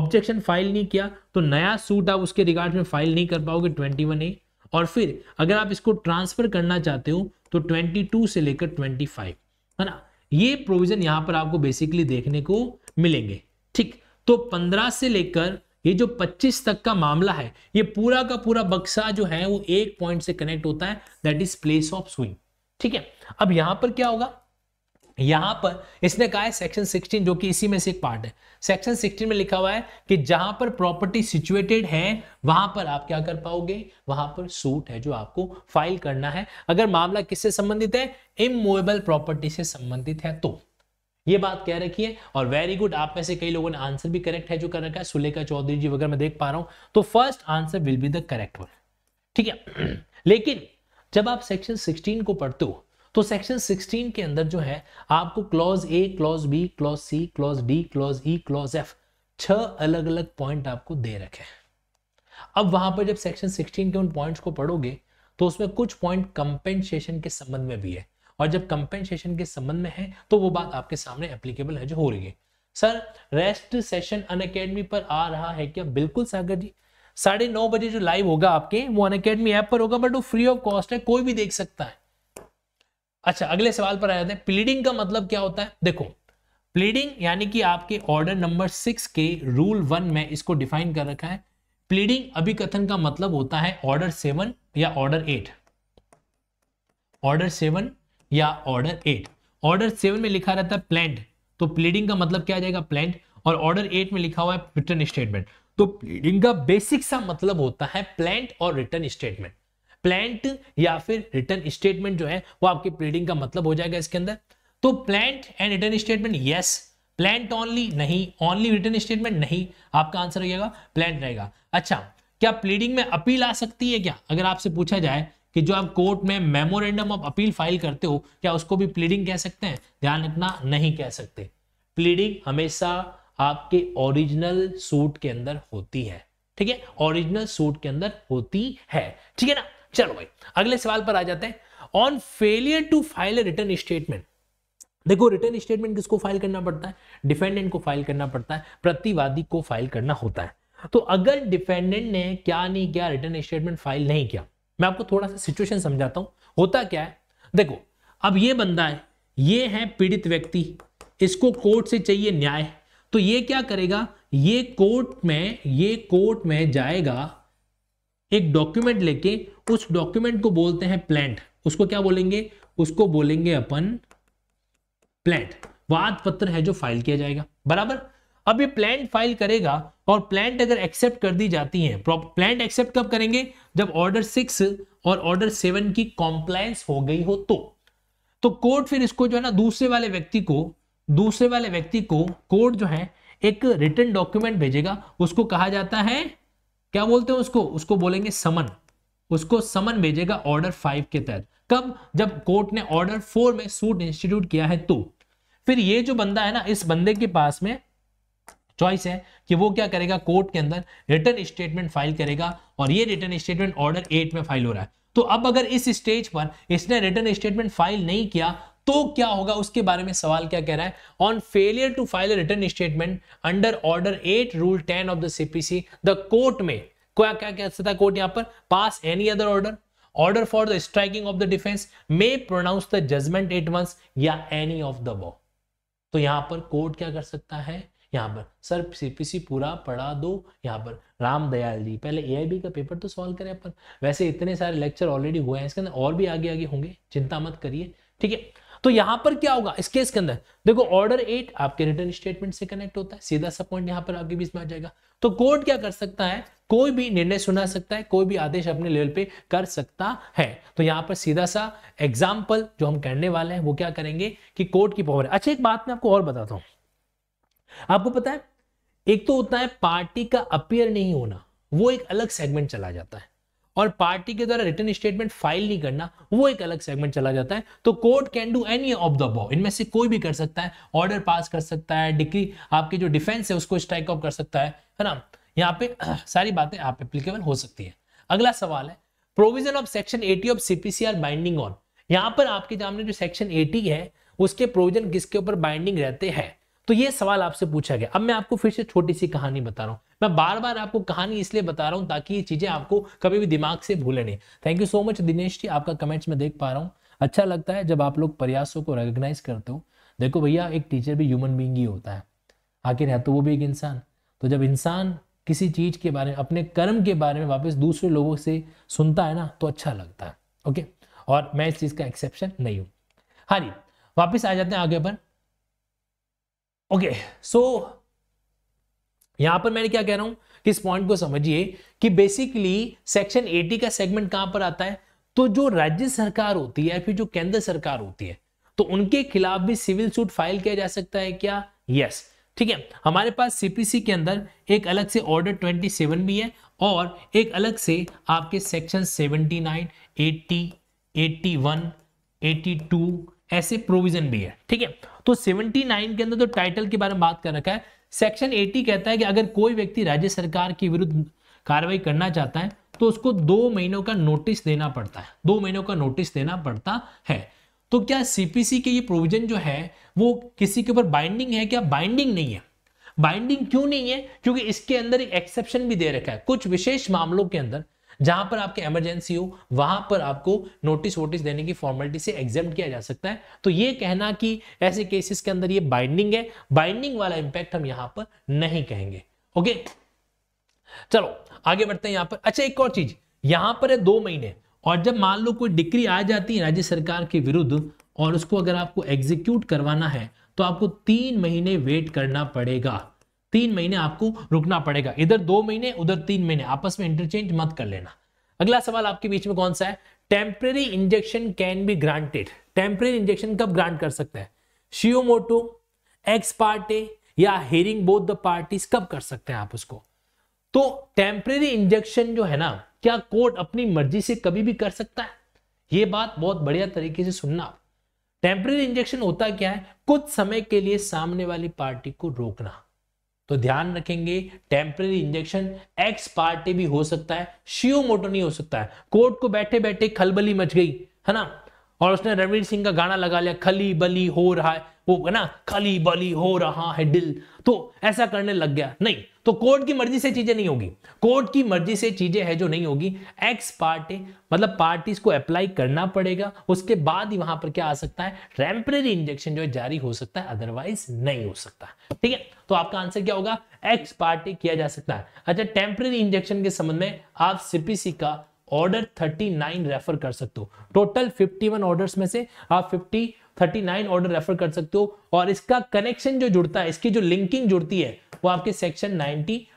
ऑब्जेक्शन फाइल नहीं किया तो नया सूट आप उसके रिगार्ड में फाइल नहीं कर पाओगे ट्वेंटी ए और फिर अगर आप इसको ट्रांसफर करना चाहते हो तो 22 से लेकर 25 है ना ये प्रोविजन यहां पर आपको बेसिकली देखने को मिलेंगे ठीक तो 15 से लेकर ये जो 25 तक का मामला है ये पूरा का पूरा बक्सा जो है वो एक पॉइंट से कनेक्ट होता है that is place of suing ठीक है अब यहां पर क्या होगा यहां पर इसने कहा है सेक्शन 16 जो कि इसी में से एक पार्ट है सेक्शन 16 में लिखा हुआ है कि जहां पर प्रॉपर्टी सिचुएटेड है वहां पर आप क्या कर पाओगे वहां पर सूट है जो आपको फाइल करना है अगर मामला किससे संबंधित है इमोएबल प्रॉपर्टी से संबंधित है तो ये बात कह रखी है और वेरी गुड आप में से कई लोगों ने आंसर भी करेक्ट है जो कर रखा है सुलेखा चौधरी जी वगैरह मैं देख पा रहा हूं तो first answer will be the correct one ठीक है लेकिन जब आप सेक्शन 16 को पढ़ते हो तो सेक्शन 16 के अंदर जो है आपको clause A clause B clause C clause D clause E clause F छह अलग अलग पॉइंट आपको दे रखे हैं अब वहां पर जब सेक्शन 16 के उन पॉइंट्स को पढ़ोगे तो उसमें कुछ पॉइंट कंपेंसेशन के संबंध में भी है और जब कंपेंसेशन के संबंध में है तो वो बात आपके सामने एप्लीकेबल है जो हो रही है sir rest session Unacademy पर आ रहा है क्या बिल्कुल सागर जी साढ़े नौ बजे जो लाइव होगा आपके वो अन अकेडमी ऐप पर होगा बट वो फ्री ऑफ कॉस्ट है कोई भी देख सकता है अच्छा अगले सवाल पर आ जाते हैं प्लीडिंग का मतलब क्या होता है देखो प्लीडिंग यानी कि आपके ऑर्डर नंबर सिक्स के रूल वन में इसको डिफाइन कर रखा है प्लीडिंग अभिकथन का मतलब होता है ऑर्डर सेवन या ऑर्डर एट ऑर्डर सेवन या ऑर्डर एट ऑर्डर सेवन में लिखा रहता है प्लैंड तो प्लीडिंग का मतलब क्या आ जाएगा प्लैंड और ऑर्डर एट में लिखा हुआ है रिटर्न स्टेटमेंट तो प्लीडिंग का बेसिक सा मतलब होता है प्लैंड और रिटर्न स्टेटमेंट प्लांट या फिर रिटर्न स्टेटमेंट जो है वो आपके प्रीडिंग का मतलब हो जाएगा इसके अंदर तो plaint and written statement yes plaint only नहीं ओनली रिटर्न स्टेटमेंट नहीं आपका आंसर रहेगा प्लांट रहेगा अच्छा क्या प्लीडिंग में अपील आ सकती है क्या अगर आपसे पूछा जाए कि जो आप कोर्ट में मेमोरेंडम ऑफ अपील फाइल करते हो क्या उसको भी प्लीडिंग कह सकते हैं ध्यान रखना नहीं कह सकते प्लीडिंग हमेशा आपके ओरिजिनल सूट के अंदर होती है ठीक है ओरिजिनल सूट के अंदर होती है ठीक है ना चलो भाई अगले सवाल पर आ जाते हैं on failure to file a written statement देखो रिटर्न स्टेटमेंट किसको फाइल करना पड़ता है डिफेंडेंट को फाइल करना पड़ता है प्रतिवादी को फाइल करना होता है तो अगर डिफेंडेंट ने क्या नहीं किया रिटर्न स्टेटमेंट फाइल नहीं किया मैं आपको थोड़ा सा सिचुएशन समझाता हूं होता क्या है देखो अब ये बंदा है ये है पीड़ित व्यक्ति इसको कोर्ट से चाहिए न्याय तो ये क्या करेगा ये कोर्ट में ये कोर्ट में जाएगा एक डॉक्यूमेंट लेके उस डॉक्यूमेंट को बोलते हैं प्लांट उसको क्या बोलेंगे उसको बोलेंगे अपन प्लांट वाद पत्र है जो फाइल किया जाएगा बराबर अब ये प्लांट फाइल करेगा और प्लांट अगर एक्सेप्ट कर दी जाती है प्लांट एक्सेप्ट कब करेंगे जब ऑर्डर सिक्स और ऑर्डर सेवन की कॉम्प्लायंस हो गई हो तो तो कोर्ट फिर इसको जो है ना दूसरे वाले व्यक्ति को दूसरे वाले व्यक्ति को कोर्ट जो है एक रिटर्न डॉक्यूमेंट भेजेगा उसको कहा जाता है क्या बोलते हैं उसको उसको बोलेंगे समन उसको समन भेजेगा ऑर्डर फाइव के तहत कब जब कोर्ट ने ऑर्डर फोर में सूट इंस्टीट्यूट किया है तो फिर ये जो बंदा है ना इस बंदे के पास में चॉइस है कि वो क्या करेगा कोर्ट के अंदर रिटर्न स्टेटमेंट फाइल करेगा और ये रिटर्न स्टेटमेंट ऑर्डर एट में फाइल हो रहा है तो अब अगर इस स्टेज पर इसने रिटर्न स्टेटमेंट फाइल नहीं किया तो क्या होगा उसके बारे में सवाल क्या कह रहा है on failure to file written statement under order eight rule ten of the CPC the court में क्या क्या कह सकता है कोर्ट यहां पर pass any other order order for the striking of the defence may pronounce the judgment at once या any of the both तो यहां पर कोर्ट क्या कर सकता है यहां पर सर सीपीसी पूरा पढ़ा दो यहां पर राम दयाल जी पहले एआईबी का पेपर तो सॉल्व करें अपन वैसे इतने सारे लेक्चर ऑलरेडी हुए हैं इसके अंदर और भी आगे आगे होंगे चिंता मत करिए ठीक है तो यहां पर क्या होगा इस केस के अंदर देखो ऑर्डर एट आपके रिटर्न स्टेटमेंट से कनेक्ट होता है सीधा सा पॉइंट यहां पर आपके बीच में आ जाएगा तो कोर्ट क्या कर सकता है कोई भी निर्णय सुना सकता है कोई भी आदेश अपने लेवल पे कर सकता है तो यहां पर सीधा सा एग्जाम्पल जो हम करने वाले हैं वो क्या करेंगे कि कोर्ट की पावर अच्छा एक बात मैं आपको और बताता हूं आपको पता है एक तो होता है पार्टी का अपियर नहीं होना वो एक अलग सेगमेंट चला जाता है और पार्टी के द्वारा रिटर्न स्टेटमेंट फाइल नहीं करना वो एक अलग सेगमेंट चला जाता है तो court can do any of the both इनमें से कोई भी कर सकता है ऑर्डर पास कर सकता है डिग्री आपके जो डिफेंस है उसको स्ट्राइक ऑफ कर सकता है है ना यहाँ पे सारी बातें आप एप्लीकेबल हो सकती है अगला सवाल है provision of section eighty of CPC are binding on यहाँ पर आपके सामने जो सेक्शन एटी है उसके प्रोविजन किसके ऊपर बाइंडिंग रहते हैं तो ये सवाल आपसे पूछा गया अब मैं आपको फिर से छोटी सी कहानी बता रहा हूँ मैं बार बार आपको कहानी इसलिए बता रहा हूँ ताकि ये चीजें आपको कभी भी दिमाग से भूले नहीं thank you so much Dinesh ji आपका कमेंट्स में देख पा रहा हूँ अच्छा लगता है जब आप लोग प्रयासों को रिकग्नाइज करते हो देखो भैया एक टीचर भी ह्यूमन बींग ही होता है आखिर है तो वो भी एक इंसान तो जब इंसान किसी चीज के बारे में अपने कर्म के बारे में वापस दूसरे लोगों से सुनता है ना तो अच्छा लगता है ओके और मैं इस चीज का एक्सेप्शन नहीं हूं हाँ जी वापिस आ जाते हैं आगे पर ओके सो यहां पर मैंने क्या कह रहा हूं कि इस पॉइंट को समझिए कि बेसिकली सेक्शन 80 का सेगमेंट कहां पर आता है तो जो राज्य सरकार होती है फिर जो केंद्र सरकार होती है तो उनके खिलाफ भी सिविल सूट फाइल किया जा सकता है क्या यस ठीक है हमारे पास सीपीसी के अंदर एक अलग से ऑर्डर 27 भी है और एक अलग से आपके सेक्शन 79, 80, 81, 82 ऐसे प्रोविजन भी है ठीक है तो 79 के अंदर तो टाइटल के बारे में बात कर रखा है सेक्शन 80 कहता है कि अगर कोई व्यक्ति राज्य सरकार के विरुद्ध कार्रवाई करना चाहता है तो उसको दो महीनों का नोटिस देना पड़ता है दो महीनों का नोटिस देना पड़ता है तो क्या सीपीसी के ये प्रोविजन जो है वो किसी के ऊपर बाइंडिंग है क्या बाइंडिंग नहीं है बाइंडिंग क्यों नहीं है क्योंकि इसके अंदर एक एक्सेप्शन भी दे रखा है कुछ विशेष मामलों के अंदर जहां पर आपके इमरजेंसी हो वहां पर आपको नोटिस वोटिस देने की फॉर्मेलिटी से एग्जाम किया जा सकता है तो ये कहना कि ऐसे केसेस के अंदर ये बाइंडिंग है बाइंडिंग वाला इंपैक्ट हम यहां पर नहीं कहेंगे ओके चलो आगे बढ़ते हैं यहां पर अच्छा एक और चीज यहां पर है दो महीने और जब मान लो कोई डिक्री आ जाती है राज्य सरकार के विरुद्ध और उसको अगर आपको एग्जीक्यूट करवाना है तो आपको तीन महीने वेट करना पड़ेगा तीन महीने आपको रुकना पड़ेगा इधर दो महीने उधर तीन महीने आपस में इंटरचेंज मत कर लेना अगला सवाल आपके बीच में कौन सा है temporary injunction can be granted temporary injunction कब ग्रांट कर सकता है शियोमोटो एक्स पार्टे या हेरिंग बोथ द पार्टीज कब कर सकते हैं आप उसको तो टेम्परेरी इंजेक्शन जो है ना क्या कोर्ट अपनी मर्जी से कभी भी कर सकता है ये बात बहुत बढ़िया तरीके से सुनना टेम्परेरी इंजेक्शन होता क्या है कुछ समय के लिए सामने वाली पार्टी को रोकना तो ध्यान रखेंगे टेम्पररी इंजेक्शन एक्स पार्टी भी हो सकता है शिव मोटो नहीं हो सकता है कोर्ट को बैठे बैठे खलबली मच गई है ना और उसने रणवीर सिंह का गाना लगा लिया खली बली हो रहा है वो है ना खली बली हो रहा है दिल तो ऐसा करने लग गया नहीं तो कोर्ट की मर्जी से चीजें नहीं होगी कोर्ट की मर्जी से चीजें है जो नहीं होगी एक्स पार्टी मतलब पार्टीज को अप्लाई करना पड़ेगा उसके बाद ही वहां पर क्या आ सकता है टेम्परेरी इंजेक्शन जो है जारी हो सकता है अदरवाइज नहीं हो सकता ठीक है तो आपका आंसर क्या होगा एक्स पार्टी किया जा सकता है अच्छा टेम्परेरी इंजेक्शन के संबंध में आप सीपीसी का ऑर्डर नाइन रेफर कर सकते हो टोटल वन ऑर्डर में से आप 50 39 ऑर्डर रेफर कर सकते हो और इसका कनेक्शन जो जुड़ता है इसकी जो लिंकिंग जुड़ती है वो आपके सेक्शन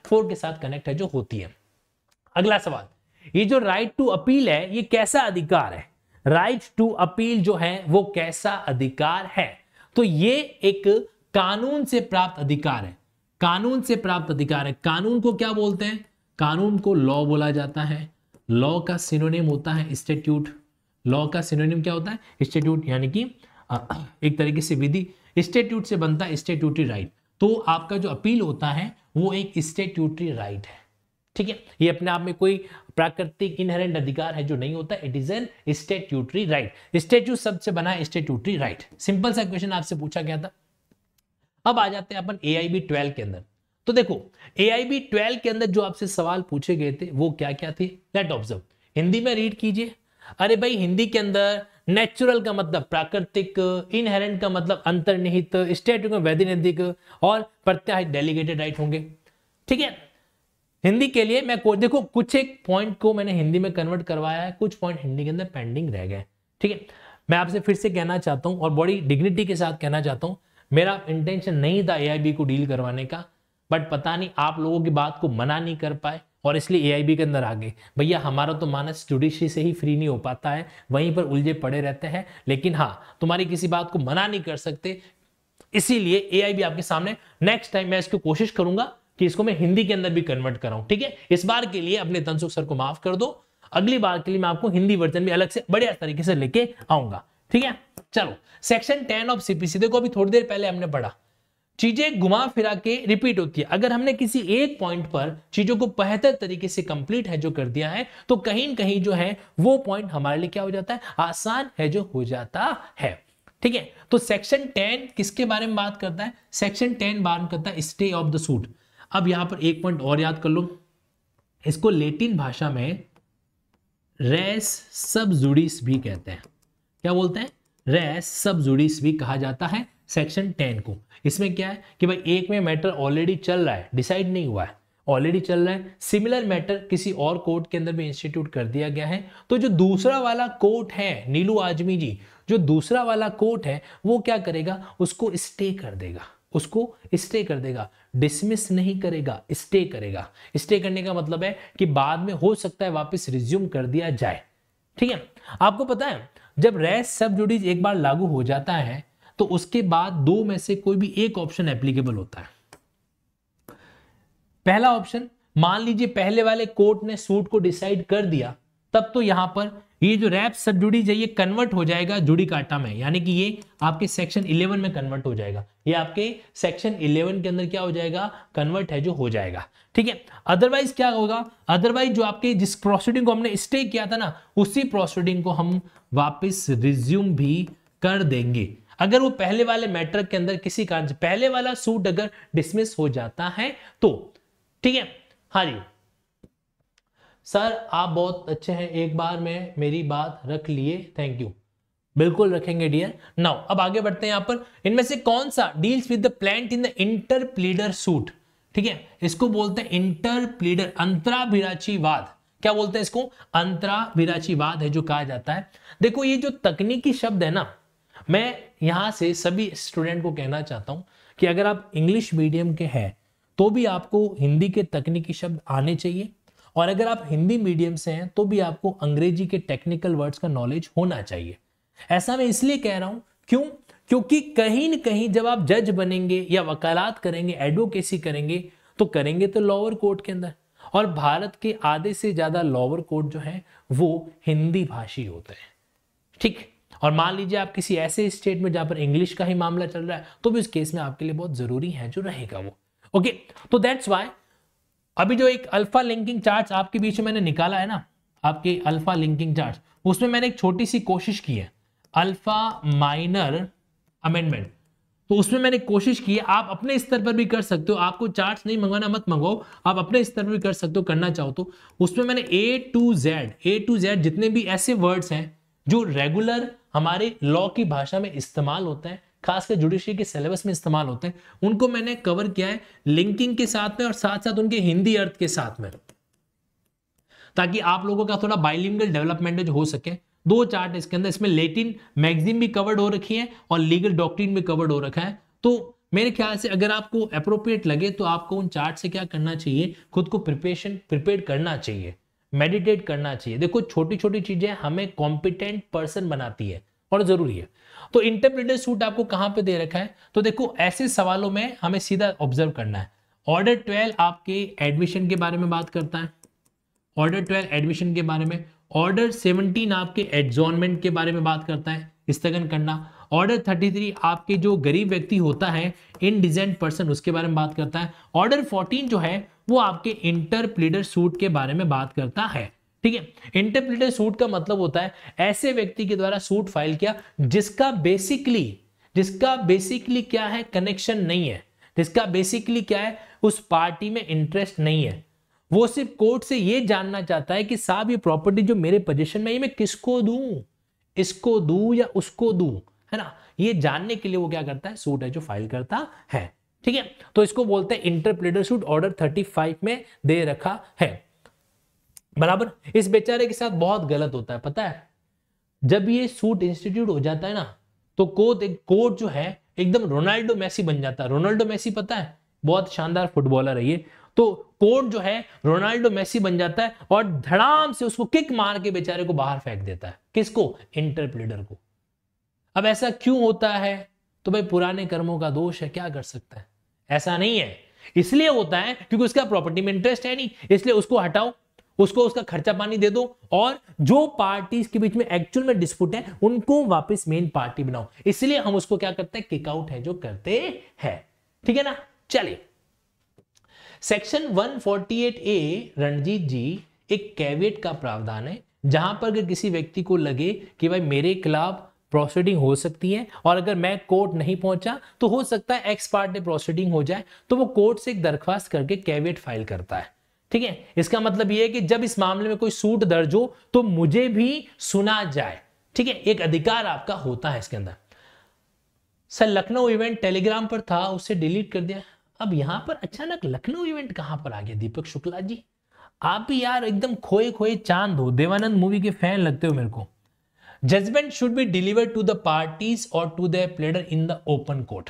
फोर के साथ कनेक्ट है जो होती है अगला सवाल ये जो राइट टू अपील है ये कैसा अधिकार है राइट टू अपील जो है वो कैसा अधिकार है तो ये एक कानून से प्राप्त अधिकार है कानून से प्राप्त अधिकार है कानून को क्या बोलते हैं कानून को लॉ बोला जाता है लॉ का सिनोनिम होता है इंस्टीट्यूट लॉ का सिनोनिम क्या होता है इंस्टीट्यूट यानी कि हाँ, एक तरीके से विधि स्टेट्यूट से बनता है स्टेट्यूटरी राइट तो आपका जो अपील होता है वो एक स्टेट्यूटरी राइट है ठीक है ये अपने आप में कोई प्राकृतिक इनहेरेंट अधिकार है जो नहीं होता it is an statutory right statute शब्द से बना स्टेट्यूटरी राइट सिंपल सा क्वेश्चन आपसे पूछा गया था अब आ जाते हैं अपन ए आई बी ट्वेल्व के अंदर तो देखो ए आई बी ट्वेल्व के अंदर जो आपसे सवाल पूछे गए थे वो क्या क्या थे लेट ऑब्जर्व हिंदी में रीड कीजिए अरे भाई हिंदी के अंदर नेचुरल का मतलब प्राकृतिक इनहेरेंट का मतलब अंतर्निहित स्टेट वैधिक और प्रत्याहित डेलीगेटेड राइट होंगे ठीक है हिंदी के लिए मैं देखो कुछ एक पॉइंट को मैंने हिंदी में कन्वर्ट करवाया है कुछ पॉइंट हिंदी के अंदर पेंडिंग रह गए ठीक है मैं आपसे फिर से कहना चाहता हूँ और बड़ी डिग्निटी के साथ कहना चाहता हूँ मेरा इंटेंशन नहीं था एआईबी को डील करवाने का बट पता नहीं आप लोगों की बात को मना नहीं कर पाए और इसलिए ए के अंदर आ गए भैया हमारा तो मानस जुडिशरी से ही फ्री नहीं हो पाता है वहीं पर उलझे पड़े रहते हैं लेकिन हाँ तुम्हारी किसी बात को मना नहीं कर सकते इसीलिए ए भी आपके सामने नेक्स्ट टाइम मैं इसकी कोशिश करूंगा कि इसको मैं हिंदी के अंदर भी कन्वर्ट कराऊं ठीक है इस बार के लिए अपने तनसुख सर को माफ कर दो अगली बार के लिए मैं आपको हिंदी वर्जन भी अलग से बढ़िया तरीके से लेके आऊंगा ठीक है चलो सेक्शन टेन ऑफ सीपीसी देखो अभी थोड़ी देर पहले हमने पढ़ा चीजें घुमा फिरा के रिपीट होती है अगर हमने किसी एक पॉइंट पर चीजों को बेहतर तरीके से कंप्लीट है जो कर दिया है तो कहीं ना कहीं जो है वो पॉइंट हमारे लिए क्या हो जाता है आसान है जो हो जाता है ठीक है तो सेक्शन टेन किसके बारे में बात करता है सेक्शन टेन में करता है स्टे ऑफ द सूट अब यहां पर एक पॉइंट और याद कर लो इसको लेटिन भाषा में रेस सब जुड़ीस भी कहते हैं क्या बोलते हैं रेस सब जुड़िस भी कहा जाता है सेक्शन टेन को इसमें क्या है कि भाई एक में मैटर ऑलरेडी चल रहा है डिसाइड नहीं हुआ है ऑलरेडी चल रहा है सिमिलर मैटर किसी और कोर्ट के अंदर भी इंस्टीट्यूट कर दिया गया है तो जो दूसरा वाला कोर्ट है नीलू आजमी जी जो दूसरा वाला कोर्ट है वो क्या करेगा उसको स्टे कर देगा उसको स्टे कर देगा डिसमिस नहीं करेगा स्टे करेगा स्टे करने का मतलब है कि बाद में हो सकता है वापस रिज्यूम कर दिया जाए ठीक है आपको पता है जब रेस सब जुडीज एक बार लागू हो जाता है तो उसके बाद दो में से कोई भी एक ऑप्शन एप्लीकेबल होता है पहला ऑप्शन मान लीजिए पहले वाले कोर्ट ने सूट को डिसाइड कर दिया तब तो यहां पर ये जो रैप सब जुड़ी जाइए कन्वर्ट हो जाएगा जुडी काटा में यानी कि ये आपके सेक्शन 11 में कन्वर्ट हो जाएगा ये आपके सेक्शन 11 के अंदर क्या हो जाएगा कन्वर्ट है जो हो जाएगा ठीक है अदरवाइज क्या होगा अदरवाइज जो आपके जिस प्रोसीडिंग को हमने स्टे किया था ना उसी प्रोसीडिंग को हम वापस रिज्यूम भी कर देंगे अगर वो पहले वाले मैटर के अंदर किसी कारण से पहले वाला सूट अगर डिसमिस हो जाता है तो ठीक है हाँ जी सर आप बहुत अच्छे हैं एक बार में मेरी बात रख लिए थैंक यू बिल्कुल रखेंगे डियर नाउ अब आगे बढ़ते हैं यहां पर इनमें से कौन सा deals with the plaint in the interpleader suit ठीक है इसको बोलते हैं इंटरप्लीडर अंतराभिराचीवाद क्या बोलते हैं इसको अंतराभिराचीवाद है जो कहा जाता है देखो ये जो तकनीकी शब्द है ना मैं यहाँ से सभी स्टूडेंट को कहना चाहता हूँ कि अगर आप इंग्लिश मीडियम के हैं तो भी आपको हिंदी के तकनीकी शब्द आने चाहिए और अगर आप हिंदी मीडियम से हैं तो भी आपको अंग्रेजी के टेक्निकल वर्ड्स का नॉलेज होना चाहिए ऐसा मैं इसलिए कह रहा हूँ क्यों क्योंकि कहीं न कहीं जब आप जज बनेंगे या वकालत करेंगे एडवोकेसी करेंगे तो करेंगे तो लोअर कोर्ट के अंदर और भारत के आधे से ज़्यादा लोअर कोर्ट जो है वो हिंदी भाषी होते हैं ठीक है और मान लीजिए आप किसी ऐसे स्टेट में जहां पर इंग्लिश का ही मामला चल रहा है तो भी उस केस में आपके लिए बहुत जरूरी है जो रहेगा वो ओके तो दैट्स वाई अभी जो एक अल्फा लिंकिंग चार्ज आपके बीच में मैंने निकाला है ना आपके अल्फा लिंकिंग चार्ज उसमें मैंने एक छोटी सी कोशिश की है अल्फा माइनर अमेंडमेंट तो उसमें मैंने कोशिश की है आप अपने स्तर पर भी कर सकते हो आपको चार्ट नहीं मंगवाना मत मंगवाओ आप अपने स्तर पर भी कर सकते हो करना चाहो तो उसमें मैंने A to Z A to Z जितने भी ऐसे वर्ड्स हैं जो रेगुलर हमारे लॉ की भाषा में इस्तेमाल होते हैं खासकर जुडिशरी के सिलेबस में इस्तेमाल होते हैं उनको मैंने कवर किया है लिंकिंग के साथ में और साथ साथ उनके हिंदी अर्थ के साथ में ताकि आप लोगों का थोड़ा बाइलिंगल डेवलपमेंट जो हो सके दो चार्ट इसके अंदर इसमें लेटिन मैगजीन भी कवर्ड हो रखी है और लीगल डॉक्ट्रीन भी कवर्ड हो रखा है तो मेरे ख्याल से अगर आपको अप्रोप्रिएट लगे तो आपको उन चार्ट से क्या करना चाहिए खुद को प्रिपेशन प्रिपेयर करना चाहिए मेडिटेट करना चाहिए देखो छोटी छोटी चीजें हमें कॉम्पिटेंट पर्सन बनाती है और जरूरी है तो इंटरप्रिटेड सूट आपको कहां पे दे रखा है तो देखो ऐसे सवालों में हमें सीधा ऑब्जर्व करना है ऑर्डर ट्वेल्व आपके एडमिशन के बारे में बात करता है ऑर्डर ट्वेल्व एडमिशन के बारे में ऑर्डर सेवनटीन आपके एडजॉनमेंट के बारे में बात करता है स्थगन करना ऑर्डर थर्टी थ्री आपके जो गरीब व्यक्ति होता है इनडिजेंट पर्सन उसके बारे में बात करता है ऑर्डर फोर्टीन जो है वो आपके इंटरप्लीटर सूट के बारे में बात करता है ठीक है इंटरप्लीटर सूट का मतलब होता है ऐसे व्यक्ति के द्वारा सूट फाइल किया जिसका बेसिकली जिसका बेसिकली क्या है कनेक्शन नहीं है जिसका बेसिकली क्या है उस पार्टी में इंटरेस्ट नहीं है वो सिर्फ कोर्ट से ये जानना चाहता है कि साहब ये प्रॉपर्टी जो मेरे पोजिशन में ये मैं किसको दू इसको दू या उसको दू है ना ये जानने के लिए वो क्या करता है सूट है जो फाइल करता है ठीक है तो इसको बोलते हैं इंटरप्लेटर शूट ऑर्डर 35 में दे रखा है बराबर इस बेचारे के साथ बहुत गलत होता है पता है जब ये सूट इंस्टीट्यूट हो जाता है ना तो एक कोर्ट जो है एकदम रोनाल्डो मैसी बन जाता है रोनाल्डो मैसी पता है बहुत शानदार फुटबॉलर है ये तो कोट जो है रोनाल्डो मैसी बन जाता है और धड़ाम से उसको किक मार के बेचारे को बाहर फेंक देता है किसको इंटरप्लेटर को अब ऐसा क्यों होता है तो भाई पुराने कर्मों का दोष है क्या कर सकता है ऐसा नहीं है इसलिए होता है क्योंकि उसका प्रॉपर्टी में इंटरेस्ट है नहीं इसलिए उसको हटाओ उसको उसका खर्चा पानी दे दो और जो पार्टीज के बीच में एक्चुअल में डिस्प्यूट है उनको वापस मेन पार्टी बनाओ इसलिए हम उसको क्या करते हैं किकआउट है जो करते हैं ठीक है ना चलिए सेक्शन 148 ए रणजीत जी एक कैवियट का प्रावधान है जहां पर अगर किसी व्यक्ति को लगे कि भाई मेरे खिलाफ प्रोसीडिंग हो सकती है और अगर मैं कोर्ट नहीं पहुंचा तो हो सकता है एक्स पार्ट प्रोसीडिंग हो जाए तो वो कोर्ट से एक दरख्वास्त करके कैवियट फाइल करता है ठीक है इसका मतलब यह है कि जब इस मामले में कोई सूट दर्ज हो तो मुझे भी सुना जाए ठीक है एक अधिकार आपका होता है इसके अंदर सर लखनऊ इवेंट टेलीग्राम पर था उसे डिलीट कर दिया अब यहां पर अचानक लखनऊ इवेंट कहां पर आ गया दीपक शुक्ला जी आप भी यार एकदम खोए खोए चांद हो देवानंद मूवी के फैन लगते हो मेरे को judgment should be deliver to the parties और to the pleader in the open court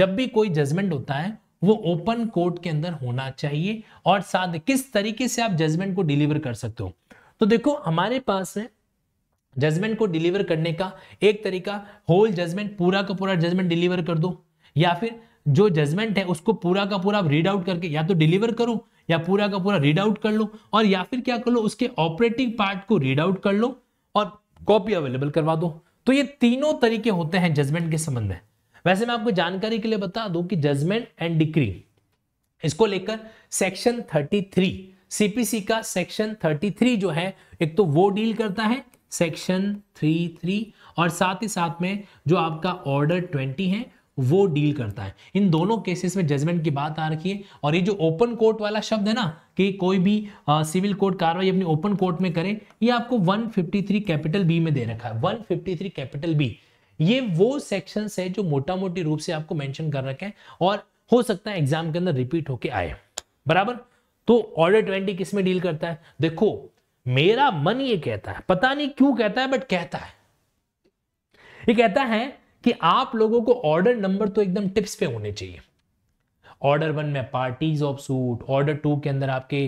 जब भी कोई जजमेंट होता है वो ओपन कोर्ट के अंदर होना चाहिए और साथ किस तरीके से आप जजमेंट को डिलीवर कर सकते हो तो देखो हमारे पास है जजमेंट को डिलीवर करने का एक तरीका होल जजमेंट पूरा का पूरा जजमेंट डिलीवर कर दो या फिर जो जजमेंट है उसको पूरा का पूरा आप रीड आउट करके या तो डिलीवर करो या पूरा का पूरा रीड आउट कर लो और या फिर क्या कर लो उसके ऑपरेटिंग पार्ट को रीड आउट कर लो और कॉपी अवेलेबल करवा दो तो ये तीनों तरीके होते हैं जजमेंट के संबंध में वैसे मैं आपको जानकारी के लिए बता दूं कि जजमेंट एंड डिक्री इसको लेकर सेक्शन 33 सीपीसी का सेक्शन 33 जो है एक तो वो डील करता है सेक्शन 33 और साथ ही साथ में जो आपका ऑर्डर 20 है वो डील करता है इन दोनों केसेस में जजमेंट की बात आ रखी है और ये जो ओपन कोर्ट वाला शब्द है ना कि कोई भी आ, सिविल कोर्ट कार्रवाई अपनी ओपन कोर्ट में करे ये आपको 153 कैपिटल बी में दे रखा है 153 कैपिटल बी ये वो सेक्शन है जो मोटा मोटी रूप से आपको मेंशन कर रखे हैं और हो सकता है एग्जाम के अंदर रिपीट होके आए बराबर तो ऑर्डर ट्वेंटी किसमें डील करता है देखो मेरा मन ये कहता है पता नहीं क्यों कहता है बट कहता है ये कहता है कि आप लोगों को ऑर्डर नंबर तो एकदम टिप्स पे होने चाहिए ऑर्डर वन में parties of suit order two के अंदर आपके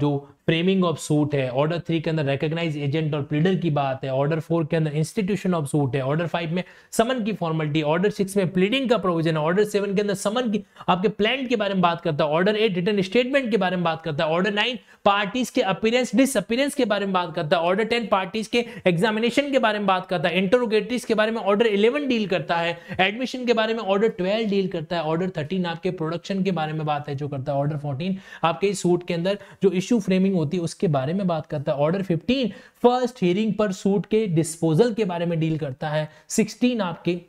जो फ्रेमिंग ऑफ सूट है ऑर्डर थ्री के अंदर रेकग्नाइज एजेंट और प्लीडर की बात है ऑर्डर फोर के अंदर इंस्टीट्यूशन ऑफ सूट है ऑर्डर फाइव में समन की फॉर्मेलिटी ऑर्डर सिक्स में प्लीडिंग का प्रोविजन है ऑर्डर सेवन के अंदर समन की आपके प्लान के बारे में बात करता है ऑर्डर एट रिटर्न स्टेटमेंट के बारे में बात करता है ऑर्डर नाइन पार्टीज के अपीयरेंस डिसअपीरेंस के बारे में बात करता है ऑर्डर टेन पार्टीज के एग्जामिनेशन के बारे में बात करता है इंटरोगेटरीज के बारे में ऑर्डर इलेवन डील करता है एडमिशन के बारे में ऑर्डर ट्वेल्व डील करता है ऑर्डर थर्टीन आपके प्रोडक्शन के बारे में बात है जो करता है ऑर्डर फोर्टीन आपके सूट के अंदर जो इश्यू फ्रेमिंग होती है उसके बारे में बात करता है ऑर्डर 15 फर्स्ट हियरिंग पर सूट के डिस्पोजल के बारे में डील करता है 16 आपके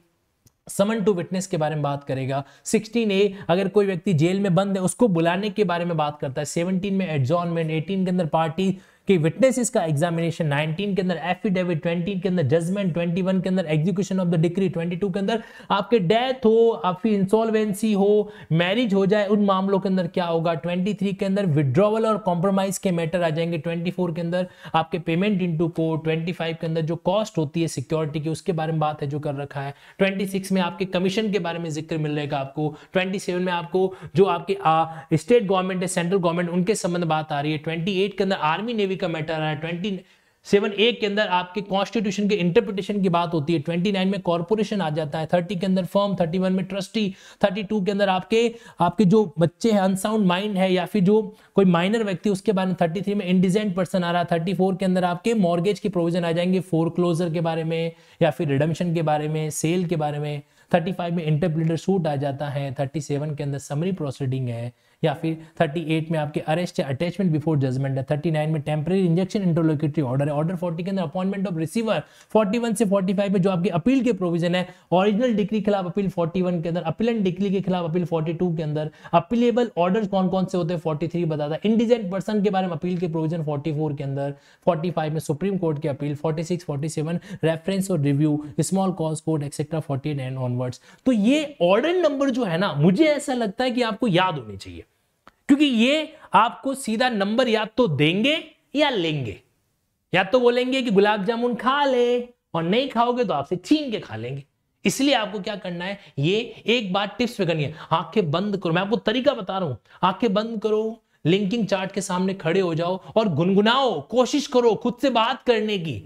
समन टू विटनेस के बारे में बात करेगा 16 ए अगर कोई व्यक्ति जेल में बंद है उसको बुलाने के बारे में बात करता है 17 में एडजॉनमेंट 18 के अंदर पार्टी कि विटनेसेस का एग्जामिनेशन 19 के अंदर एफिडेविट 20 के अंदर जजमेंट 21 के अंदर एग्जीक्यूशन ऑफ द डिग्री 22 के अंदर आपके डेथ हो आपकी इंसॉल्वेंसी हो मैरिज हो जाए उन मामलों के अंदर क्या होगा 23 के अंदर विड्रॉवल और कॉम्प्रोमाइज के मैटर आ जाएंगे 24 के अंदर आपके पेमेंट इनटू कोड 25 के अंदर जो कॉस्ट होती है सिक्योरिटी की उसके बारे में बात है जो कर रखा है 26 में आपके कमीशन के बारे में जिक्र मिल रहेगा आपको 27 में आपको जो आपके स्टेट गवर्नमेंट है सेंट्रल गवर्नमेंट उनके संबंध बात आ रही है 28 के अंदर आर्मी नेवी डिग्री का मैटर है ट्वेंटी सेवन ए के अंदर आपके कॉन्स्टिट्यूशन के इंटरप्रिटेशन की बात होती है ट्वेंटी नाइन में कॉर्पोरेशन आ जाता है थर्टी के अंदर फर्म थर्टी वन में ट्रस्टी थर्टी टू के अंदर आपके आपके जो बच्चे हैं अनसाउंड माइंड है या फिर जो कोई माइनर व्यक्ति उसके बारे में थर्टी थ्री में इंडिजेंट पर्सन आ रहा है थर्टी फोर के अंदर आपके मॉर्गेज के प्रोविजन आ जाएंगे फोर क्लोजर के बारे में या फिर रिडम्शन के बारे में सेल के बारे में थर्टी फाइव में इंटरप्रिटर सूट आ जाता है थर्टी सेवन के अंदर समरी प्रोसीडिंग है या फिर 38 में आपके अरेस्ट है अटैचमेंट बिफोर जजमेंट है 39 में टेम्प्रेरी इंजेक्शन इंटरलोकेटरी ऑर्डर है ऑर्डर 40 के अंदर अपॉइंटमेंट ऑफ रिसीवर 41 से 45 में जो आपकी अपील के प्रोविजन है ओरिजिनल डिग्री के खिलाफ अपील 41 के अंदर एंड डिग्री के खिलाफ अपील 42 के अंदर अपीलेबल ऑर्डर कौन कौन से होते हैं 43 बताता है इंडिजेंट पर्सन के बारे में अपील के प्रोविजन 44 के अंदर 45 में सुप्रीम कोर्ट की अपील 46 47 रेफरेंस और review small cause code etcetera forty nine onwards तो ये ऑर्डर नंबर जो है ना मुझे ऐसा लगता है कि आपको याद होनी चाहिए क्योंकि ये आपको सीधा नंबर या तो देंगे या लेंगे या तो बोलेंगे कि गुलाब जामुन खा ले और नहीं खाओगे तो आपसे छीन के खा लेंगे इसलिए आपको क्या करना है ये एक बात टिप्स पे करनी है आंखें बंद करो मैं आपको तरीका बता रहा हूं आंखें बंद करो लिंकिंग चार्ट के सामने खड़े हो जाओ और गुनगुनाओ कोशिश करो खुद से बात करने की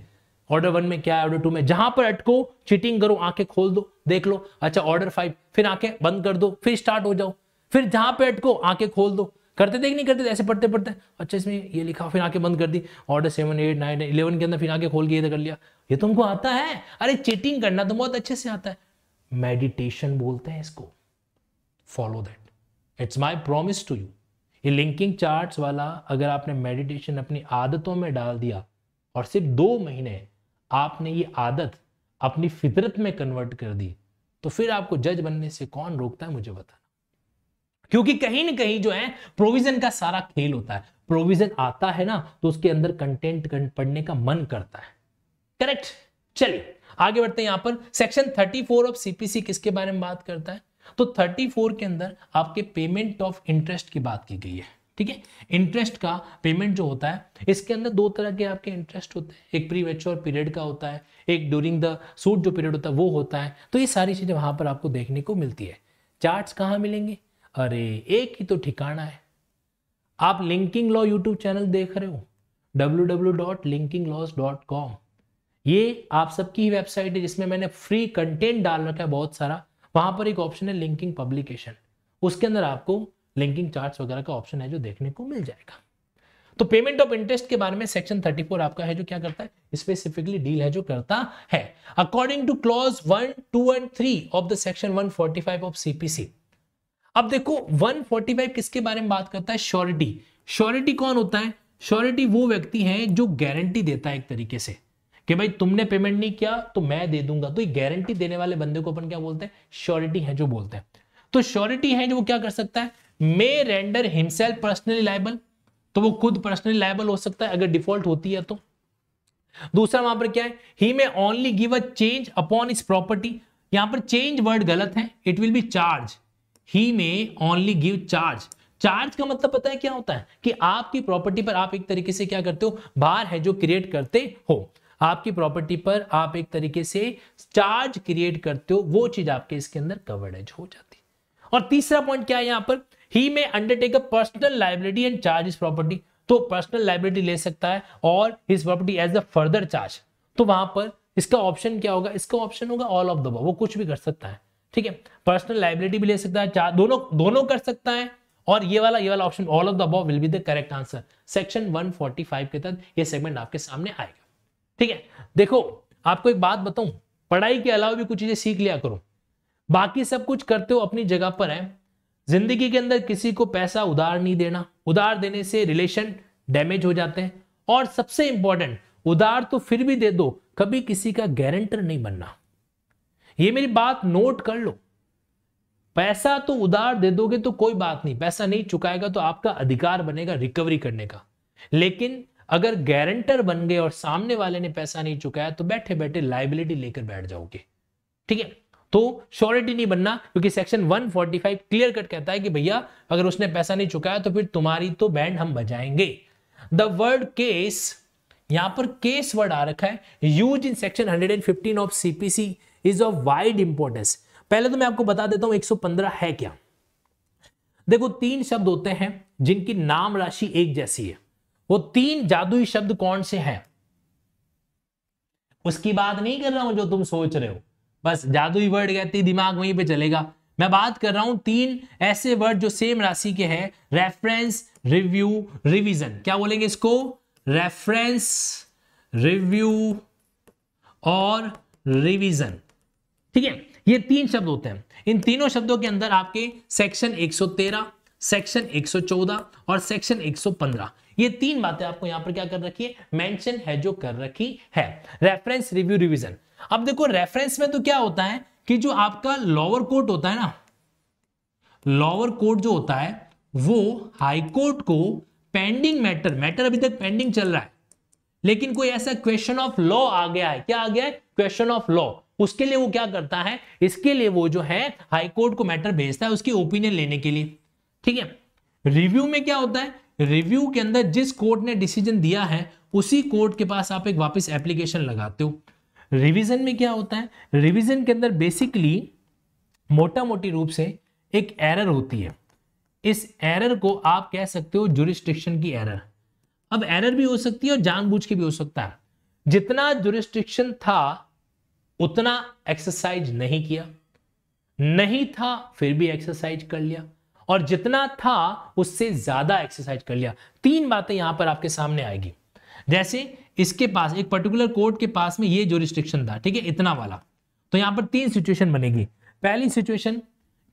ऑर्डर वन में क्या है ऑर्डर टू में जहां पर अटको चीटिंग करो आंखें खोल दो देख लो अच्छा ऑर्डर फाइव फिर आंखें बंद कर दो फिर स्टार्ट हो जाओ फिर जहां पे अटको आके खोल दो करते थे कि नहीं करते थे ऐसे पढ़ते पढ़ते अच्छा इसमें ये लिखा फिर आके बंद कर दी order seven eight nine eleven के अंदर फिर आके खोल के तो कर लिया ये तुमको तो आता है अरे चीटिंग करना तो बहुत अच्छे से आता है मेडिटेशन बोलते हैं इसको follow that it's my promise to you ये लिंकिंग चार्ट्स वाला अगर आपने मेडिटेशन अपनी आदतों में डाल दिया और सिर्फ दो महीने आपने ये आदत अपनी फितरत में कन्वर्ट कर दी तो फिर आपको जज बनने से कौन रोकता है मुझे बता क्योंकि कहीं ना कहीं जो है प्रोविजन का सारा खेल होता है प्रोविजन आता है ना तो उसके अंदर कंटेंट पढ़ने का मन करता है करेक्ट चलिए आगे बढ़ते हैं यहां पर सेक्शन 34 ऑफ सीपीसी किसके बारे में बात करता है तो 34 के अंदर आपके पेमेंट ऑफ इंटरेस्ट की बात की गई है ठीक है इंटरेस्ट का पेमेंट जो होता है इसके अंदर दो तरह के आपके इंटरेस्ट होते हैं एक प्री मेच्योर पीरियड का होता है एक ड्यूरिंग द सूट जो पीरियड होता है वो होता है तो ये सारी चीज़ें वहां पर आपको देखने को मिलती है चार्ट कहाँ मिलेंगे अरे एक ही तो ठिकाना है आप लिंकिंग लॉ यूट्यूब चैनल देख रहे हो www.linkinglawscom ये आप सबकी ही वेबसाइट है जिसमें मैंने फ्री कंटेंट डाल रखा है बहुत सारा वहां पर एक ऑप्शन है लिंकिंग पब्लिकेशन उसके अंदर आपको लिंकिंग चार्ट वगैरह का ऑप्शन है जो देखने को मिल जाएगा तो पेमेंट ऑफ इंटरेस्ट के बारे में सेक्शन 34 आपका है जो क्या करता है स्पेसिफिकली डील है जो करता है according to clause one two and three of the section 145 of CPC अब देखो 145 किसके बारे में बात करता है श्योरिटी श्योरिटी कौन होता है श्योरिटी वो व्यक्ति है जो गारंटी देता है एक तरीके से कि भाई तुमने पेमेंट नहीं किया तो मैं दे दूंगा तो ये गारंटी देने वाले बंदे को अपन क्या बोलते हैं श्योरिटी है जो बोलते हैं तो श्योरिटी है जो वो क्या कर सकता है may render himself personally liable तो वो खुद पर्सनली लाइबल हो सकता है अगर डिफॉल्ट होती है तो दूसरा वहां पर क्या है he may only give a change upon his property यहां पर चेंज वर्ड गलत है it will be charge he may only give charge charge का मतलब पता है क्या होता है कि आपकी प्रॉपर्टी पर आप एक तरीके से क्या करते हो बार है जो क्रिएट करते हो आपकी प्रॉपर्टी पर आप एक तरीके से चार्ज क्रिएट करते हो वो चीज आपके इसके अंदर कवरेज हो जाती और तीसरा पॉइंट क्या है यहां पर he may undertake a personal liability and charge his property तो पर्सनल लाइब्रेटी ले सकता है और इस property as a further charge तो वहां पर इसका ऑप्शन क्या होगा इसका ऑप्शन होगा ऑल ऑफ द वो कुछ भी कर सकता है ठीक है पर्सनल लाइबिलिटी भी ले सकता है चार दोनों दोनों कर सकता है और ये वाला ये वाला option all of the above will be the correct answer section 145 के तहत ये सेगमेंट आपके सामने आएगा ठीक है देखो आपको एक बात बताऊं पढ़ाई के अलावा भी कुछ चीजें सीख लिया करो बाकी सब कुछ करते हो अपनी जगह पर है जिंदगी के अंदर किसी को पैसा उधार नहीं देना उधार देने से रिलेशन डैमेज हो जाते हैं और सबसे इंपॉर्टेंट उधार तो फिर भी दे दो कभी किसी का गारंटर नहीं बनना ये मेरी बात नोट कर लो पैसा तो उधार दे दोगे तो कोई बात नहीं पैसा नहीं चुकाएगा तो आपका अधिकार बनेगा रिकवरी करने का लेकिन अगर गारंटर बन गए और सामने वाले ने पैसा नहीं चुकाया तो बैठे बैठे लाइबिलिटी लेकर बैठ जाओगे ठीक है तो श्योरिटी नहीं बनना क्योंकि सेक्शन 145 क्लियर कट कहता है कि भैया अगर उसने पैसा नहीं चुकाया तो फिर तुम्हारी तो बैंड हम बजाएंगे द वर्ड केस यहां पर केस वर्ड आ रखा है used in section 115 of CPC is of wide importance पहले तो मैं आपको बता देता हूं 115 है क्या देखो तीन शब्द होते हैं जिनकी नाम राशि एक जैसी है वो तीन जादुई शब्द कौन से हैं उसकी बात नहीं कर रहा हूं जो तुम सोच रहे हो बस जादुई वर्ड कहती दिमाग वहीं पे चलेगा मैं बात कर रहा हूं तीन ऐसे वर्ड जो सेम राशि के हैं रेफरेंस रिव्यू रिविजन क्या बोलेंगे इसको रेफरेंस रिव्यू और रिविजन ठीक है ये तीन शब्द होते हैं इन तीनों शब्दों के अंदर आपके सेक्शन 113 सेक्शन 114 और सेक्शन 115 ये तीन बातें आपको यहां पर क्या कर रखी है मेंशन है जो कर रखी है रेफरेंस रिव्यू रिवीजन अब देखो रेफरेंस में तो क्या होता है कि जो आपका लोअर कोर्ट होता है ना लोअर कोर्ट जो होता है वो हाईकोर्ट को पेंडिंग मैटर मैटर अभी तक पेंडिंग चल रहा है लेकिन कोई ऐसा क्वेश्चन ऑफ लॉ आ गया है क्या आ गया है क्वेश्चन ऑफ लॉ उसके लिए वो क्या करता है इसके लिए वो जो है हाईकोर्ट को मैटर भेजता है उसकी ओपिनियन लेने के लिए ठीक है रिव्यू में क्या होता है रिव्यू के अंदर जिस कोर्ट ने डिसीजन दिया है उसी कोर्ट के पास आप एक वापस एप्लीकेशन लगाते हो रिवीजन में क्या होता है रिवीजन के अंदर बेसिकली मोटा मोटी रूप से एक एरर होती है इस एरर को आप कह सकते हो जुरिस्ट्रिक्शन की एरर अब एरर भी हो सकती है और जानबूझ के भी हो सकता है जितना जुरिस्ट्रिक्शन था उतना एक्सरसाइज नहीं किया नहीं था फिर भी एक्सरसाइज कर लिया और जितना था उससे ज्यादा एक्सरसाइज कर लिया तीन बातें यहां पर आपके सामने आएगी जैसे इसके पास एक पर्टिकुलर कोर्ट के पास में ये जो रिस्ट्रिक्शन था ठीक है इतना वाला तो यहां पर तीन सिचुएशन बनेगी पहली सिचुएशन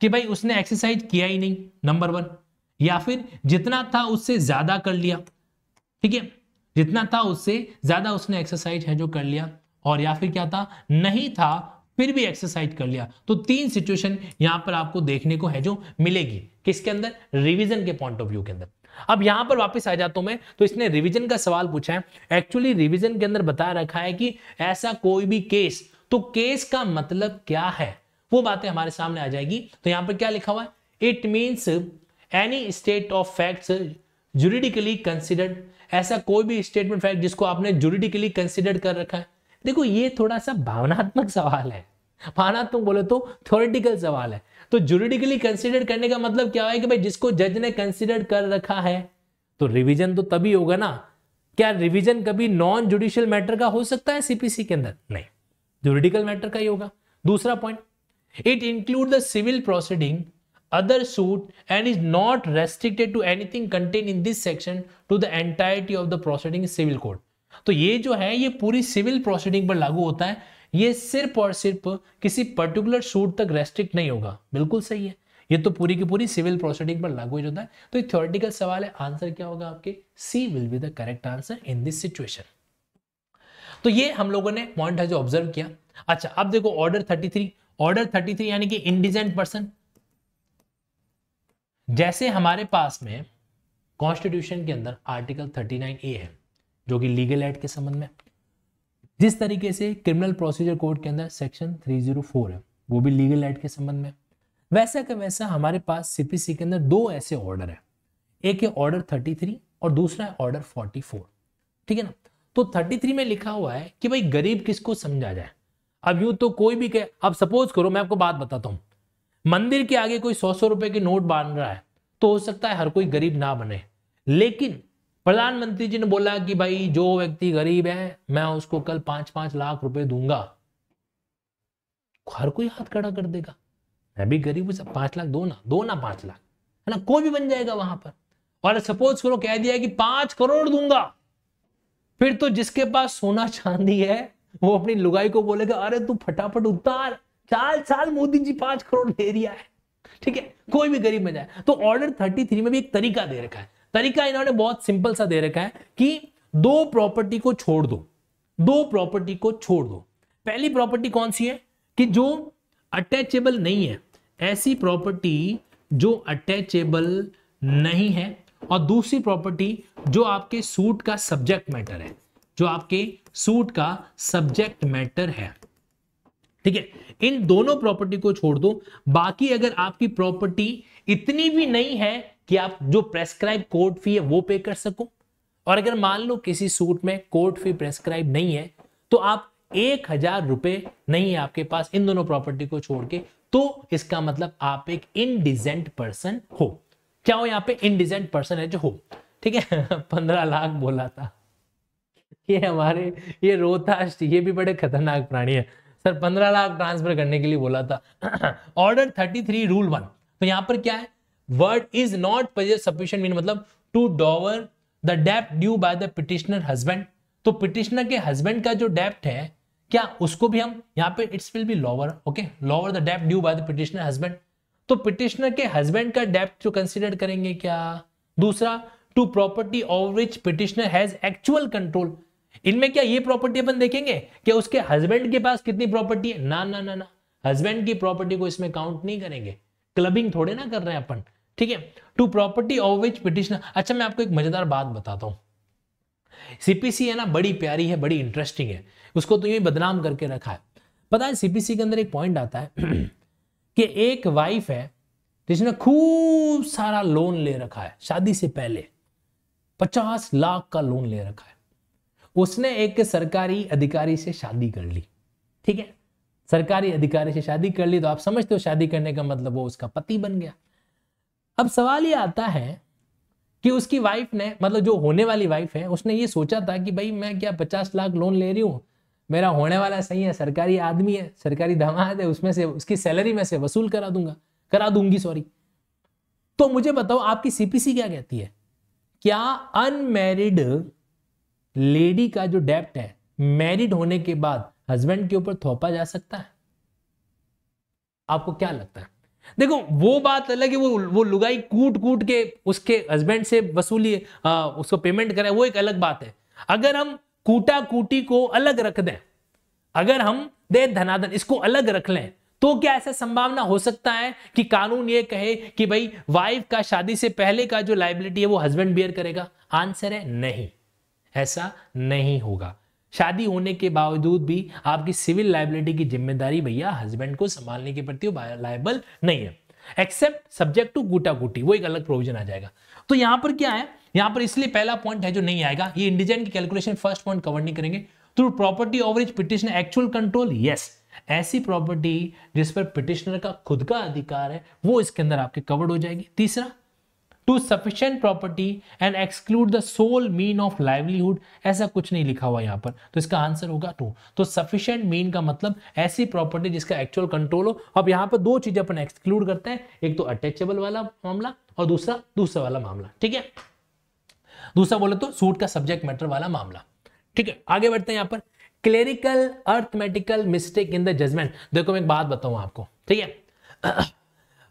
कि भाई उसने एक्सरसाइज किया ही नहीं नंबर वन या फिर जितना था उससे ज्यादा कर लिया ठीक है जितना था उससे ज्यादा उसने एक्सरसाइज है जो कर लिया और या फिर क्या था नहीं था फिर भी एक्सरसाइज कर लिया तो तीन सिचुएशन यहां पर आपको देखने को है जो मिलेगी किसके अंदर रिवीजन के पॉइंट ऑफ व्यू के अंदर अब यहां पर वापस आ जाता हूं मैं तो इसने रिवीजन का सवाल पूछा है एक्चुअली रिवीजन के अंदर बता रखा है कि ऐसा कोई भी केस तो केस का मतलब क्या है वो बातें हमारे सामने आ जाएगी तो यहां पर क्या लिखा हुआ है it means any state of fact juridically considered ऐसा कोई भी स्टेटमेंट फैक्ट जिसको आपने जुरिडिकली कंसिडर कर रखा है देखो ये थोड़ा सा भावनात्मक सवाल है भावनात्मक बोले तो थ्योरेटिकल सवाल है तो जुरिडिकली कंसिडर करने का मतलब क्या है कि भाई जिसको जज ने कंसिडर कर रखा है तो रिविजन तो तभी होगा ना क्या रिविजन कभी नॉन जुडिशियल मैटर का हो सकता है सीपीसी के अंदर नहीं जुरिडिकल मैटर का ही होगा दूसरा point it include the civil proceeding other suit and is not restricted to anything contain in this section to the entirety of the proceeding civil court तो ये जो है ये पूरी सिविल प्रोसीडिंग पर लागू होता है ये सिर्फ और सिर्फ किसी पर्टिकुलर सूट तक रेस्ट्रिक्ट नहीं होगा बिल्कुल सही है ये तो पूरी की पूरी सिविल प्रोसीडिंग पर लागू होता है तो ये थ्योरेटिकल सवाल है आंसर क्या होगा आपके C will be the correct answer in this situation तो ये हम लोगों ने पॉइंट है जो ऑब्जर्व किया अच्छा अब देखो order thirty three order three यानी कि इंडिजेंट पर्सन जैसे हमारे पास में कॉन्स्टिट्यूशन के अंदर आर्टिकल थर्टी नाइन ए है जो कि लीगल एड के संबंध में जिस तरीके से क्रिमिनल प्रोसीजर कोड के अंदर सेक्शन 304 है वो भी लीगल एड के संबंध में वैसा का वैसा हमारे पास सीपीसी के अंदर दो ऐसे ऑर्डर है एक है ऑर्डर 33 और दूसरा है ऑर्डर 44 ठीक है ना तो 33 में लिखा हुआ है कि भाई गरीब किसको समझा जाए अब यूं तो कोई भी कह अब सपोज करो मैं आपको बात बताता हूँ मंदिर के आगे कोई सौ सौ रुपए के नोट बांध रहा है तो हो सकता है हर कोई गरीब ना बने लेकिन प्रधानमंत्री जी ने बोला कि भाई जो व्यक्ति गरीब है मैं उसको कल पांच पांच लाख रुपए दूंगा हर कोई हाथ खड़ा कर देगा मैं भी गरीब हूं पांच लाख दो ना दो ना पांच लाख है ना कोई भी बन जाएगा वहां पर और सपोज करो कह दिया कि पांच करोड़ दूंगा फिर तो जिसके पास सोना चांदी है वो अपनी लुगाई को बोलेगा अरे तू फटाफट उतार चाल चाल मोदी जी पांच करोड़ दे दिया है ठीक है कोई भी गरीब बन जाए तो ऑर्डर थर्टी थ्री में भी एक तरीका दे रखा है तरीका इन्होंने बहुत सिंपल सा दे रखा है कि दो प्रॉपर्टी को छोड़ दो दो प्रॉपर्टी को छोड़ दो पहली प्रॉपर्टी कौन सी है कि जो अटैचेबल नहीं है ऐसी प्रॉपर्टी जो अटैचेबल नहीं है और दूसरी प्रॉपर्टी जो आपके सूट का सब्जेक्ट मैटर है जो आपके सूट का सब्जेक्ट मैटर है ठीक है इन दोनों प्रॉपर्टी को छोड़ दो बाकी अगर आपकी प्रॉपर्टी इतनी भी नहीं है कि आप जो प्रेस्क्राइब कोर्ट फी है वो पे कर सको और अगर मान लो किसी सूट में कोर्ट फी प्रेस्क्राइब नहीं है तो आप एक हजार रुपए नहीं है आपके पास इन दोनों प्रॉपर्टी को छोड़ के तो इसका मतलब आप एक इनडिजेंट पर्सन हो क्या हो यहाँ पे इनडिजेंट पर्सन है जो हो ठीक है पंद्रह लाख बोला था ये हमारे ये रोताश ये भी बड़े खतरनाक प्राणी है सर पंद्रह लाख ट्रांसफर करने के लिए बोला था order thirty three rule one तो यहाँ पर क्या है word is not possess sufficient mean मतलब टू डॉवर द डेप्ट due by the petitioner husband तो पिटिशनर के हस्बैंड का जो डेप्ट है क्या उसको भी हम यहाँ पे it's will be lower okay lower the डेप्ट due by the petitioner husband तो पिटिशनर के हस्बैंड का डेप्ट जो कंसिडर करेंगे क्या दूसरा to property of which petitioner has actual control इनमें क्या ये प्रॉपर्टी अपन देखेंगे कि उसके हस्बैंड के पास कितनी प्रॉपर्टी है ना ना ना ना हस्बैंड की प्रॉपर्टी को इसमें काउंट नहीं करेंगे क्लबिंग थोड़े ना कर रहे हैं अपन ठीक है to property of which petitioner अच्छा मैं आपको एक मजेदार बात बताता हूं सीपीसी है ना बड़ी प्यारी है बड़ी इंटरेस्टिंग है उसको तो यूं बदनाम करके रखा है पता है सीपीसी के अंदर एक पॉइंट आता है कि एक वाइफ है जिसने खूब सारा लोन ले रखा है शादी से पहले पचास लाख का लोन ले रखा है उसने एक सरकारी अधिकारी से शादी कर ली ठीक है सरकारी अधिकारी से शादी कर ली तो आप समझते हो शादी करने का मतलब वो उसका पति बन गया अब सवाल ये आता है कि उसकी वाइफ ने मतलब जो होने वाली वाइफ है उसने ये सोचा था कि भाई मैं क्या पचास लाख लोन ले रही हूँ मेरा होने वाला सही है सरकारी आदमी है सरकारी दामाद है उसमें से उसकी सैलरी में से वसूल करा दूंगा करा दूंगी सॉरी तो मुझे बताओ आपकी सीपीसी क्या कहती है क्या अनमेरिड लेडी का जो डेप्ट है मैरिड होने के बाद हस्बैंड के ऊपर थोपा जा सकता है आपको क्या लगता है देखो वो बात अलग है वो वो लुगाई कूट कूट के उसके हस्बैंड से वसूली आ, उसको पेमेंट कराए वो एक अलग बात है अगर हम कूटा कूटी को अलग रख दें अगर हम दे धनाधन इसको अलग रख लें तो क्या ऐसा संभावना हो सकता है कि कानून ये कहे कि भाई वाइफ का शादी से पहले का जो लाइबिलिटी है वो हस्बैंड बियर करेगा आंसर है नहीं ऐसा नहीं होगा शादी होने के बावजूद भी आपकी सिविल लाइबिलिटी की जिम्मेदारी भैया हस्बैंड को संभालने के प्रति लाइबल नहीं है एक्सेप्ट सब्जेक्ट टू गुटा गुटी वो एक अलग प्रोविजन आ जाएगा तो यहां पर क्या है यहां पर इसलिए पहला पॉइंट है जो नहीं आएगा ये इंडिजेंट की कैलकुलेशन फर्स्ट पॉइंट कवर नहीं करेंगे through property over which petition actual control yes ऐसी प्रॉपर्टी जिस पर पिटिशनर का खुद का अधिकार है वो इसके अंदर आपके कवर्ड हो जाएगी तीसरा to sufficient property and exclude the sole mean of livelihood ऐसा कुछ नहीं लिखा हुआ यहाँ पर तो इसका आंसर होगा टू तो सफिशियंट मीन का मतलब ऐसी प्रॉपर्टी जिसका एक्चुअल कंट्रोल हो अब यहाँ पर दो चीजें अपन एक्सक्लूड करते हैं एक तो अटैचेबल वाला मामला और दूसरा दूसरा वाला मामला ठीक है दूसरा बोले तो सूट का सब्जेक्ट मैटर वाला मामला ठीक है आगे बढ़ते हैं यहाँ पर clerical arithmetical mistake in the judgment देखो मैं एक बात बताऊं आपको ठीक है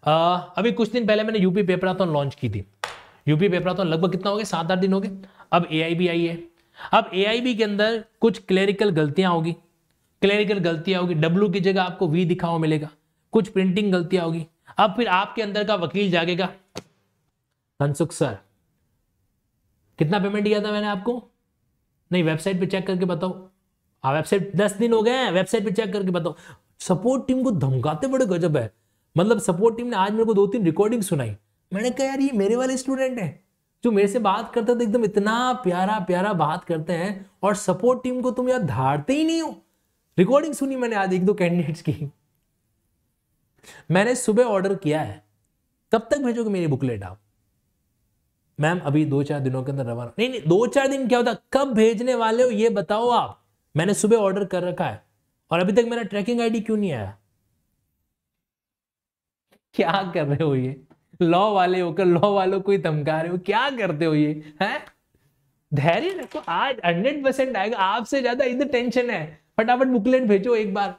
अभी कुछ दिन पहले मैंने यूपी पेपराथन लॉन्च की थी यूपी पेपराथन लगभग कितना हो गया सात आठ दिन हो गए अब ए आई है अब ए के अंदर कुछ क्लेरिकल गलतियां होगी क्लेरिकल गलतियां होगी डब्ल्यू की जगह आपको वी दिखाओ मिलेगा कुछ प्रिंटिंग गलतियां होगी अब फिर आपके अंदर का वकील जागेगा धनसुख सर कितना पेमेंट किया था मैंने आपको नहीं वेबसाइट पे चेक करके बताओ हाँ वेबसाइट दस दिन हो गए हैं वेबसाइट पे चेक करके बताओ सपोर्ट टीम को धमकाते बड़े गजब है मतलब सपोर्ट टीम ने आज मेरे को दो तीन रिकॉर्डिंग सुनाई मैंने कहा यार ये मेरे वाले स्टूडेंट हैं जो मेरे से बात करते थे तो एकदम इतना प्यारा प्यारा बात करते हैं और सपोर्ट टीम को तुम यार धारते ही नहीं हो रिकॉर्डिंग सुनी मैंने आज एक दो कैंडिडेट्स की मैंने सुबह ऑर्डर किया है तब तक भेजोगे मेरी बुकलेट आप मैम अभी दो चार दिनों के अंदर रवाना नहीं नहीं दो चार दिन क्या होता कब भेजने वाले हो ये बताओ आप मैंने सुबह ऑर्डर कर रखा है और अभी तक मेरा ट्रैकिंग आईडी क्यों नहीं आया क्या कर रहे हो ये लॉ वाले होकर लॉ वालों को ही धमका रहे हो क्या करते हो ये हैं धैर्य रखो आज हंड्रेड परसेंट आएगा आपसे ज्यादा इधर टेंशन है फटाफट बुकलेट भेजो एक बार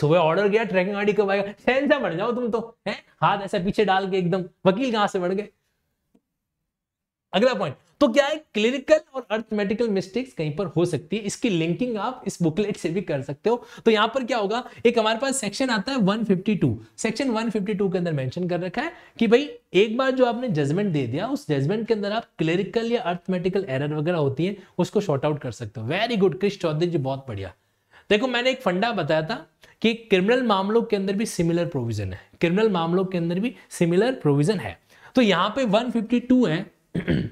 सुबह ऑर्डर गया ट्रैकिंग आईडी कब आएगा टेंशन से बढ़ जाओ तुम तो है हाथ ऐसा पीछे डाल के एकदम वकील कहां से बढ़ गए अगला पॉइंट तो क्या है क्लिनिकल और अर्थमेटिकल मिस्टेक्स कहीं पर हो सकती है इसकी लिंकिंग आप इस बुकलेट से भी कर सकते हो तो यहां पर क्या होगा एक हमारे पास सेक्शन आता है 152 सेक्शन 152 के अंदर मेंशन कर रखा है कि भाई एक बार जो आपने जजमेंट दे दिया उस जजमेंट के अंदर आप क्लिनिकल या अर्थमेटिकल एरर वगैरह होती है उसको शॉर्ट आउट कर सकते हो वेरी गुड क्रिश चौधरी जी बहुत बढ़िया देखो मैंने एक फंडा बताया था कि क्रिमिनल मामलों के अंदर भी सिमिलर प्रोविजन है क्रिमिनल मामलों के अंदर भी सिमिलर प्रोविजन है तो यहां पे 152 है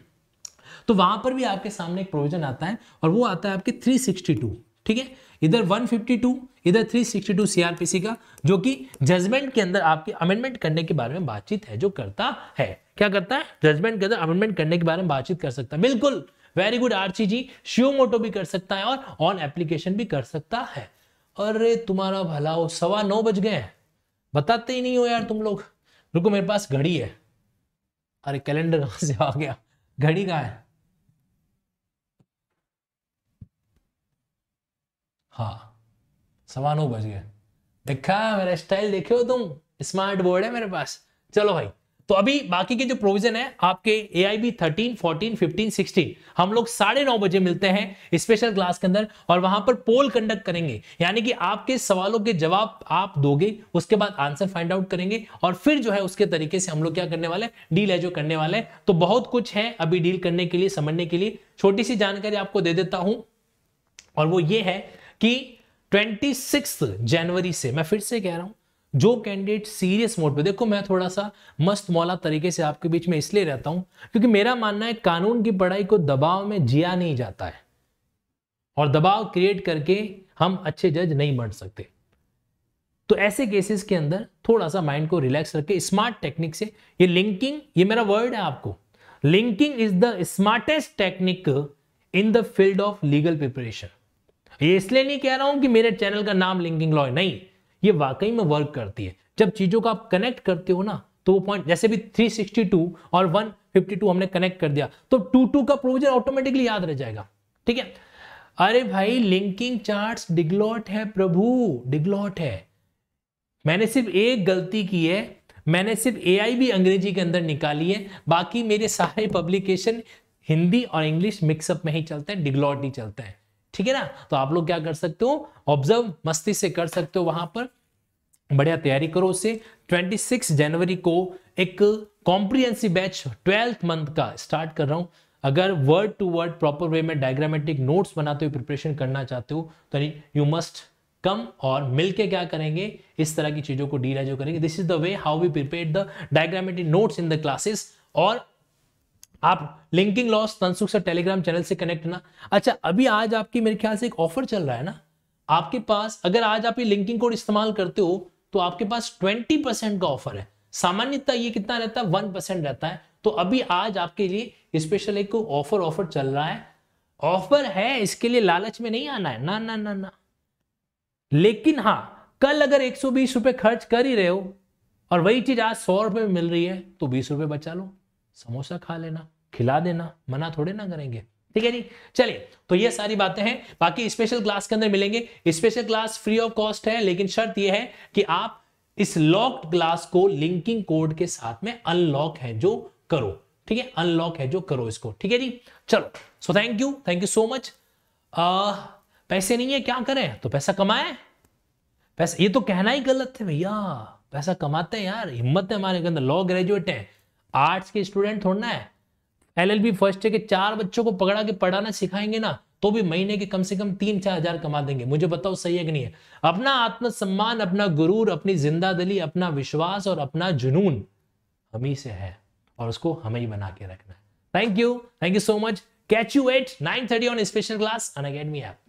तो वहां पर भी आपके सामने एक प्रोविजन आता है और वो आता है आपके 362 ठीक है इधर 152 इधर 362 सीआरपीसी का जो कि जजमेंट के अंदर आपके अमेंडमेंट करने के बारे में बातचीत है जो करता है क्या करता है जजमेंट के अंदर अमेंडमेंट करने के बारे में बातचीत कर सकता है बिल्कुल वेरी गुड आरची जी शिव मोटो भी कर सकता है और ऑन एप्लीकेशन भी कर सकता है अरे तुम्हारा भला हो सवा नौ बज गए बताते ही नहीं हो यार तुम लोग रुको मेरे पास घड़ी है अरे कैलेंडर कहां से आ गया घड़ी कहाँ है हाँ सवा नौ बज गए देखा मेरा स्टाइल देखे हो तुम स्मार्ट बोर्ड है मेरे पास चलो भाई तो अभी बाकी के जो प्रोविजन है आपके A I B thirteen fourteen fifteen sixteen हम लोग साढ़े नौ बजे मिलते हैं स्पेशल क्लास के अंदर और वहां पर पोल कंडक्ट करेंगे यानी कि आपके सवालों के जवाब आप दोगे उसके बाद आंसर फाइंड आउट करेंगे और फिर जो है उसके तरीके से हम लोग क्या करने वाले डील है जो करने वाले हैं तो बहुत कुछ है अभी डील करने के लिए समझने के लिए छोटी सी जानकारी आपको दे देता हूं और वो ये है कि ट्वेंटी जनवरी से मैं फिर से कह रहा हूं जो कैंडिडेट सीरियस मोड पे देखो मैं थोड़ा सा मस्त मौला तरीके से आपके बीच में इसलिए रहता हूं क्योंकि मेरा मानना है कानून की पढ़ाई को दबाव में जिया नहीं जाता है और दबाव क्रिएट करके हम अच्छे जज नहीं बन सकते तो ऐसे केसेस के अंदर थोड़ा सा माइंड को रिलैक्स रखे स्मार्ट टेक्निक से ये लिंकिंग ये मेरा वर्ड है आपको linking is the smartest technique in the field of legal preparation ये इसलिए नहीं कह रहा हूं कि मेरे चैनल का नाम लिंकिंग लॉ है नहीं ये वाकई में वर्क करती है जब चीजों को आप कनेक्ट करते हो ना तो वो पॉइंट जैसे भी 362 और 152 हमने कनेक्ट कर दिया तो 22 का प्रोविजन ऑटोमेटिकली याद रह जाएगा ठीक है अरे भाई लिंकिंग चार्ट्स डिग्लॉट है प्रभु डिग्लॉट है मैंने सिर्फ एक गलती की है मैंने सिर्फ ए भी अंग्रेजी के अंदर निकाली है बाकी मेरे सारे पब्लिकेशन हिंदी और इंग्लिश मिक्सअप में ही चलते हैं डिग्लॉट ही चलते हैं ठीक है ना तो आप लोग क्या कर सकते हो ऑब्जर्व मस्ती से कर सकते हो वहां पर बढ़िया तैयारी करो उससे 26 जनवरी को एक कॉम्प्रीहेंसिव बैच ट्वेल्थ मंथ का स्टार्ट कर रहा हूं अगर word to word proper way में डायग्रामेटिक नोट्स बनाते हुए प्रिपरेशन करना चाहते हो तो यू मस्ट कम और मिलके क्या करेंगे इस तरह की चीजों को डी करेंगे this is the way how we prepare the diagrammatic notes in the classes और आप लिंकिंग लॉस तनसुख से टेलीग्राम चैनल से कनेक्ट ना अच्छा अभी आज आपकी मेरे ख्याल से एक ऑफर चल रहा है ना आपके पास अगर आज आप ये लिंकिंग कोड इस्तेमाल करते हो तो आपके पास ट्वेंटी परसेंट का ऑफर है सामान्यतः ये कितना रहता है वन परसेंट रहता है तो अभी आज आपके लिए स्पेशल एक ऑफर ऑफर चल रहा है ऑफर है इसके लिए लालच में नहीं आना है ना ना ना ना लेकिन हाँ कल अगर एक सौ बीस रुपए खर्च कर ही रहे हो और वही चीज आज सौ रुपए में मिल रही है तो बीस रुपए बचा लो समोसा खा लेना खिला देना मना थोड़े ना करेंगे ठीक है जी चलिए तो ये सारी बातें हैं बाकी स्पेशल क्लास के अंदर मिलेंगे special class free of cost है लेकिन शर्त यह है कि आप इस लॉक्ड क्लास को लिंकिंग कोड के साथ में अनलॉक है जो करो ठीक है अनलॉक है जो करो इसको ठीक है जी चलो so thank you thank you so much पैसे नहीं है क्या करें तो पैसा कमाए पैसा ये तो कहना ही गलत है भैया पैसा कमाते हैं यार हिम्मत है हमारे अंदर लॉ ग्रेजुएट है आर्ट्स के स्टूडेंट थोड़ना है एलएलबी फर्स्ट ईयर के चार बच्चों को पकड़ा के पढ़ाना सिखाएंगे ना तो भी महीने के कम से कम तीन चार हजार कमा देंगे मुझे बताओ सही है कि नहीं है अपना आत्मसम्मान अपना गुरूर अपनी जिंदादली अपना विश्वास और अपना जुनून हम ही से है और उसको हमें ही बना के रखना है thank you thank you so much catch you at nine thirty on special class Unacademy app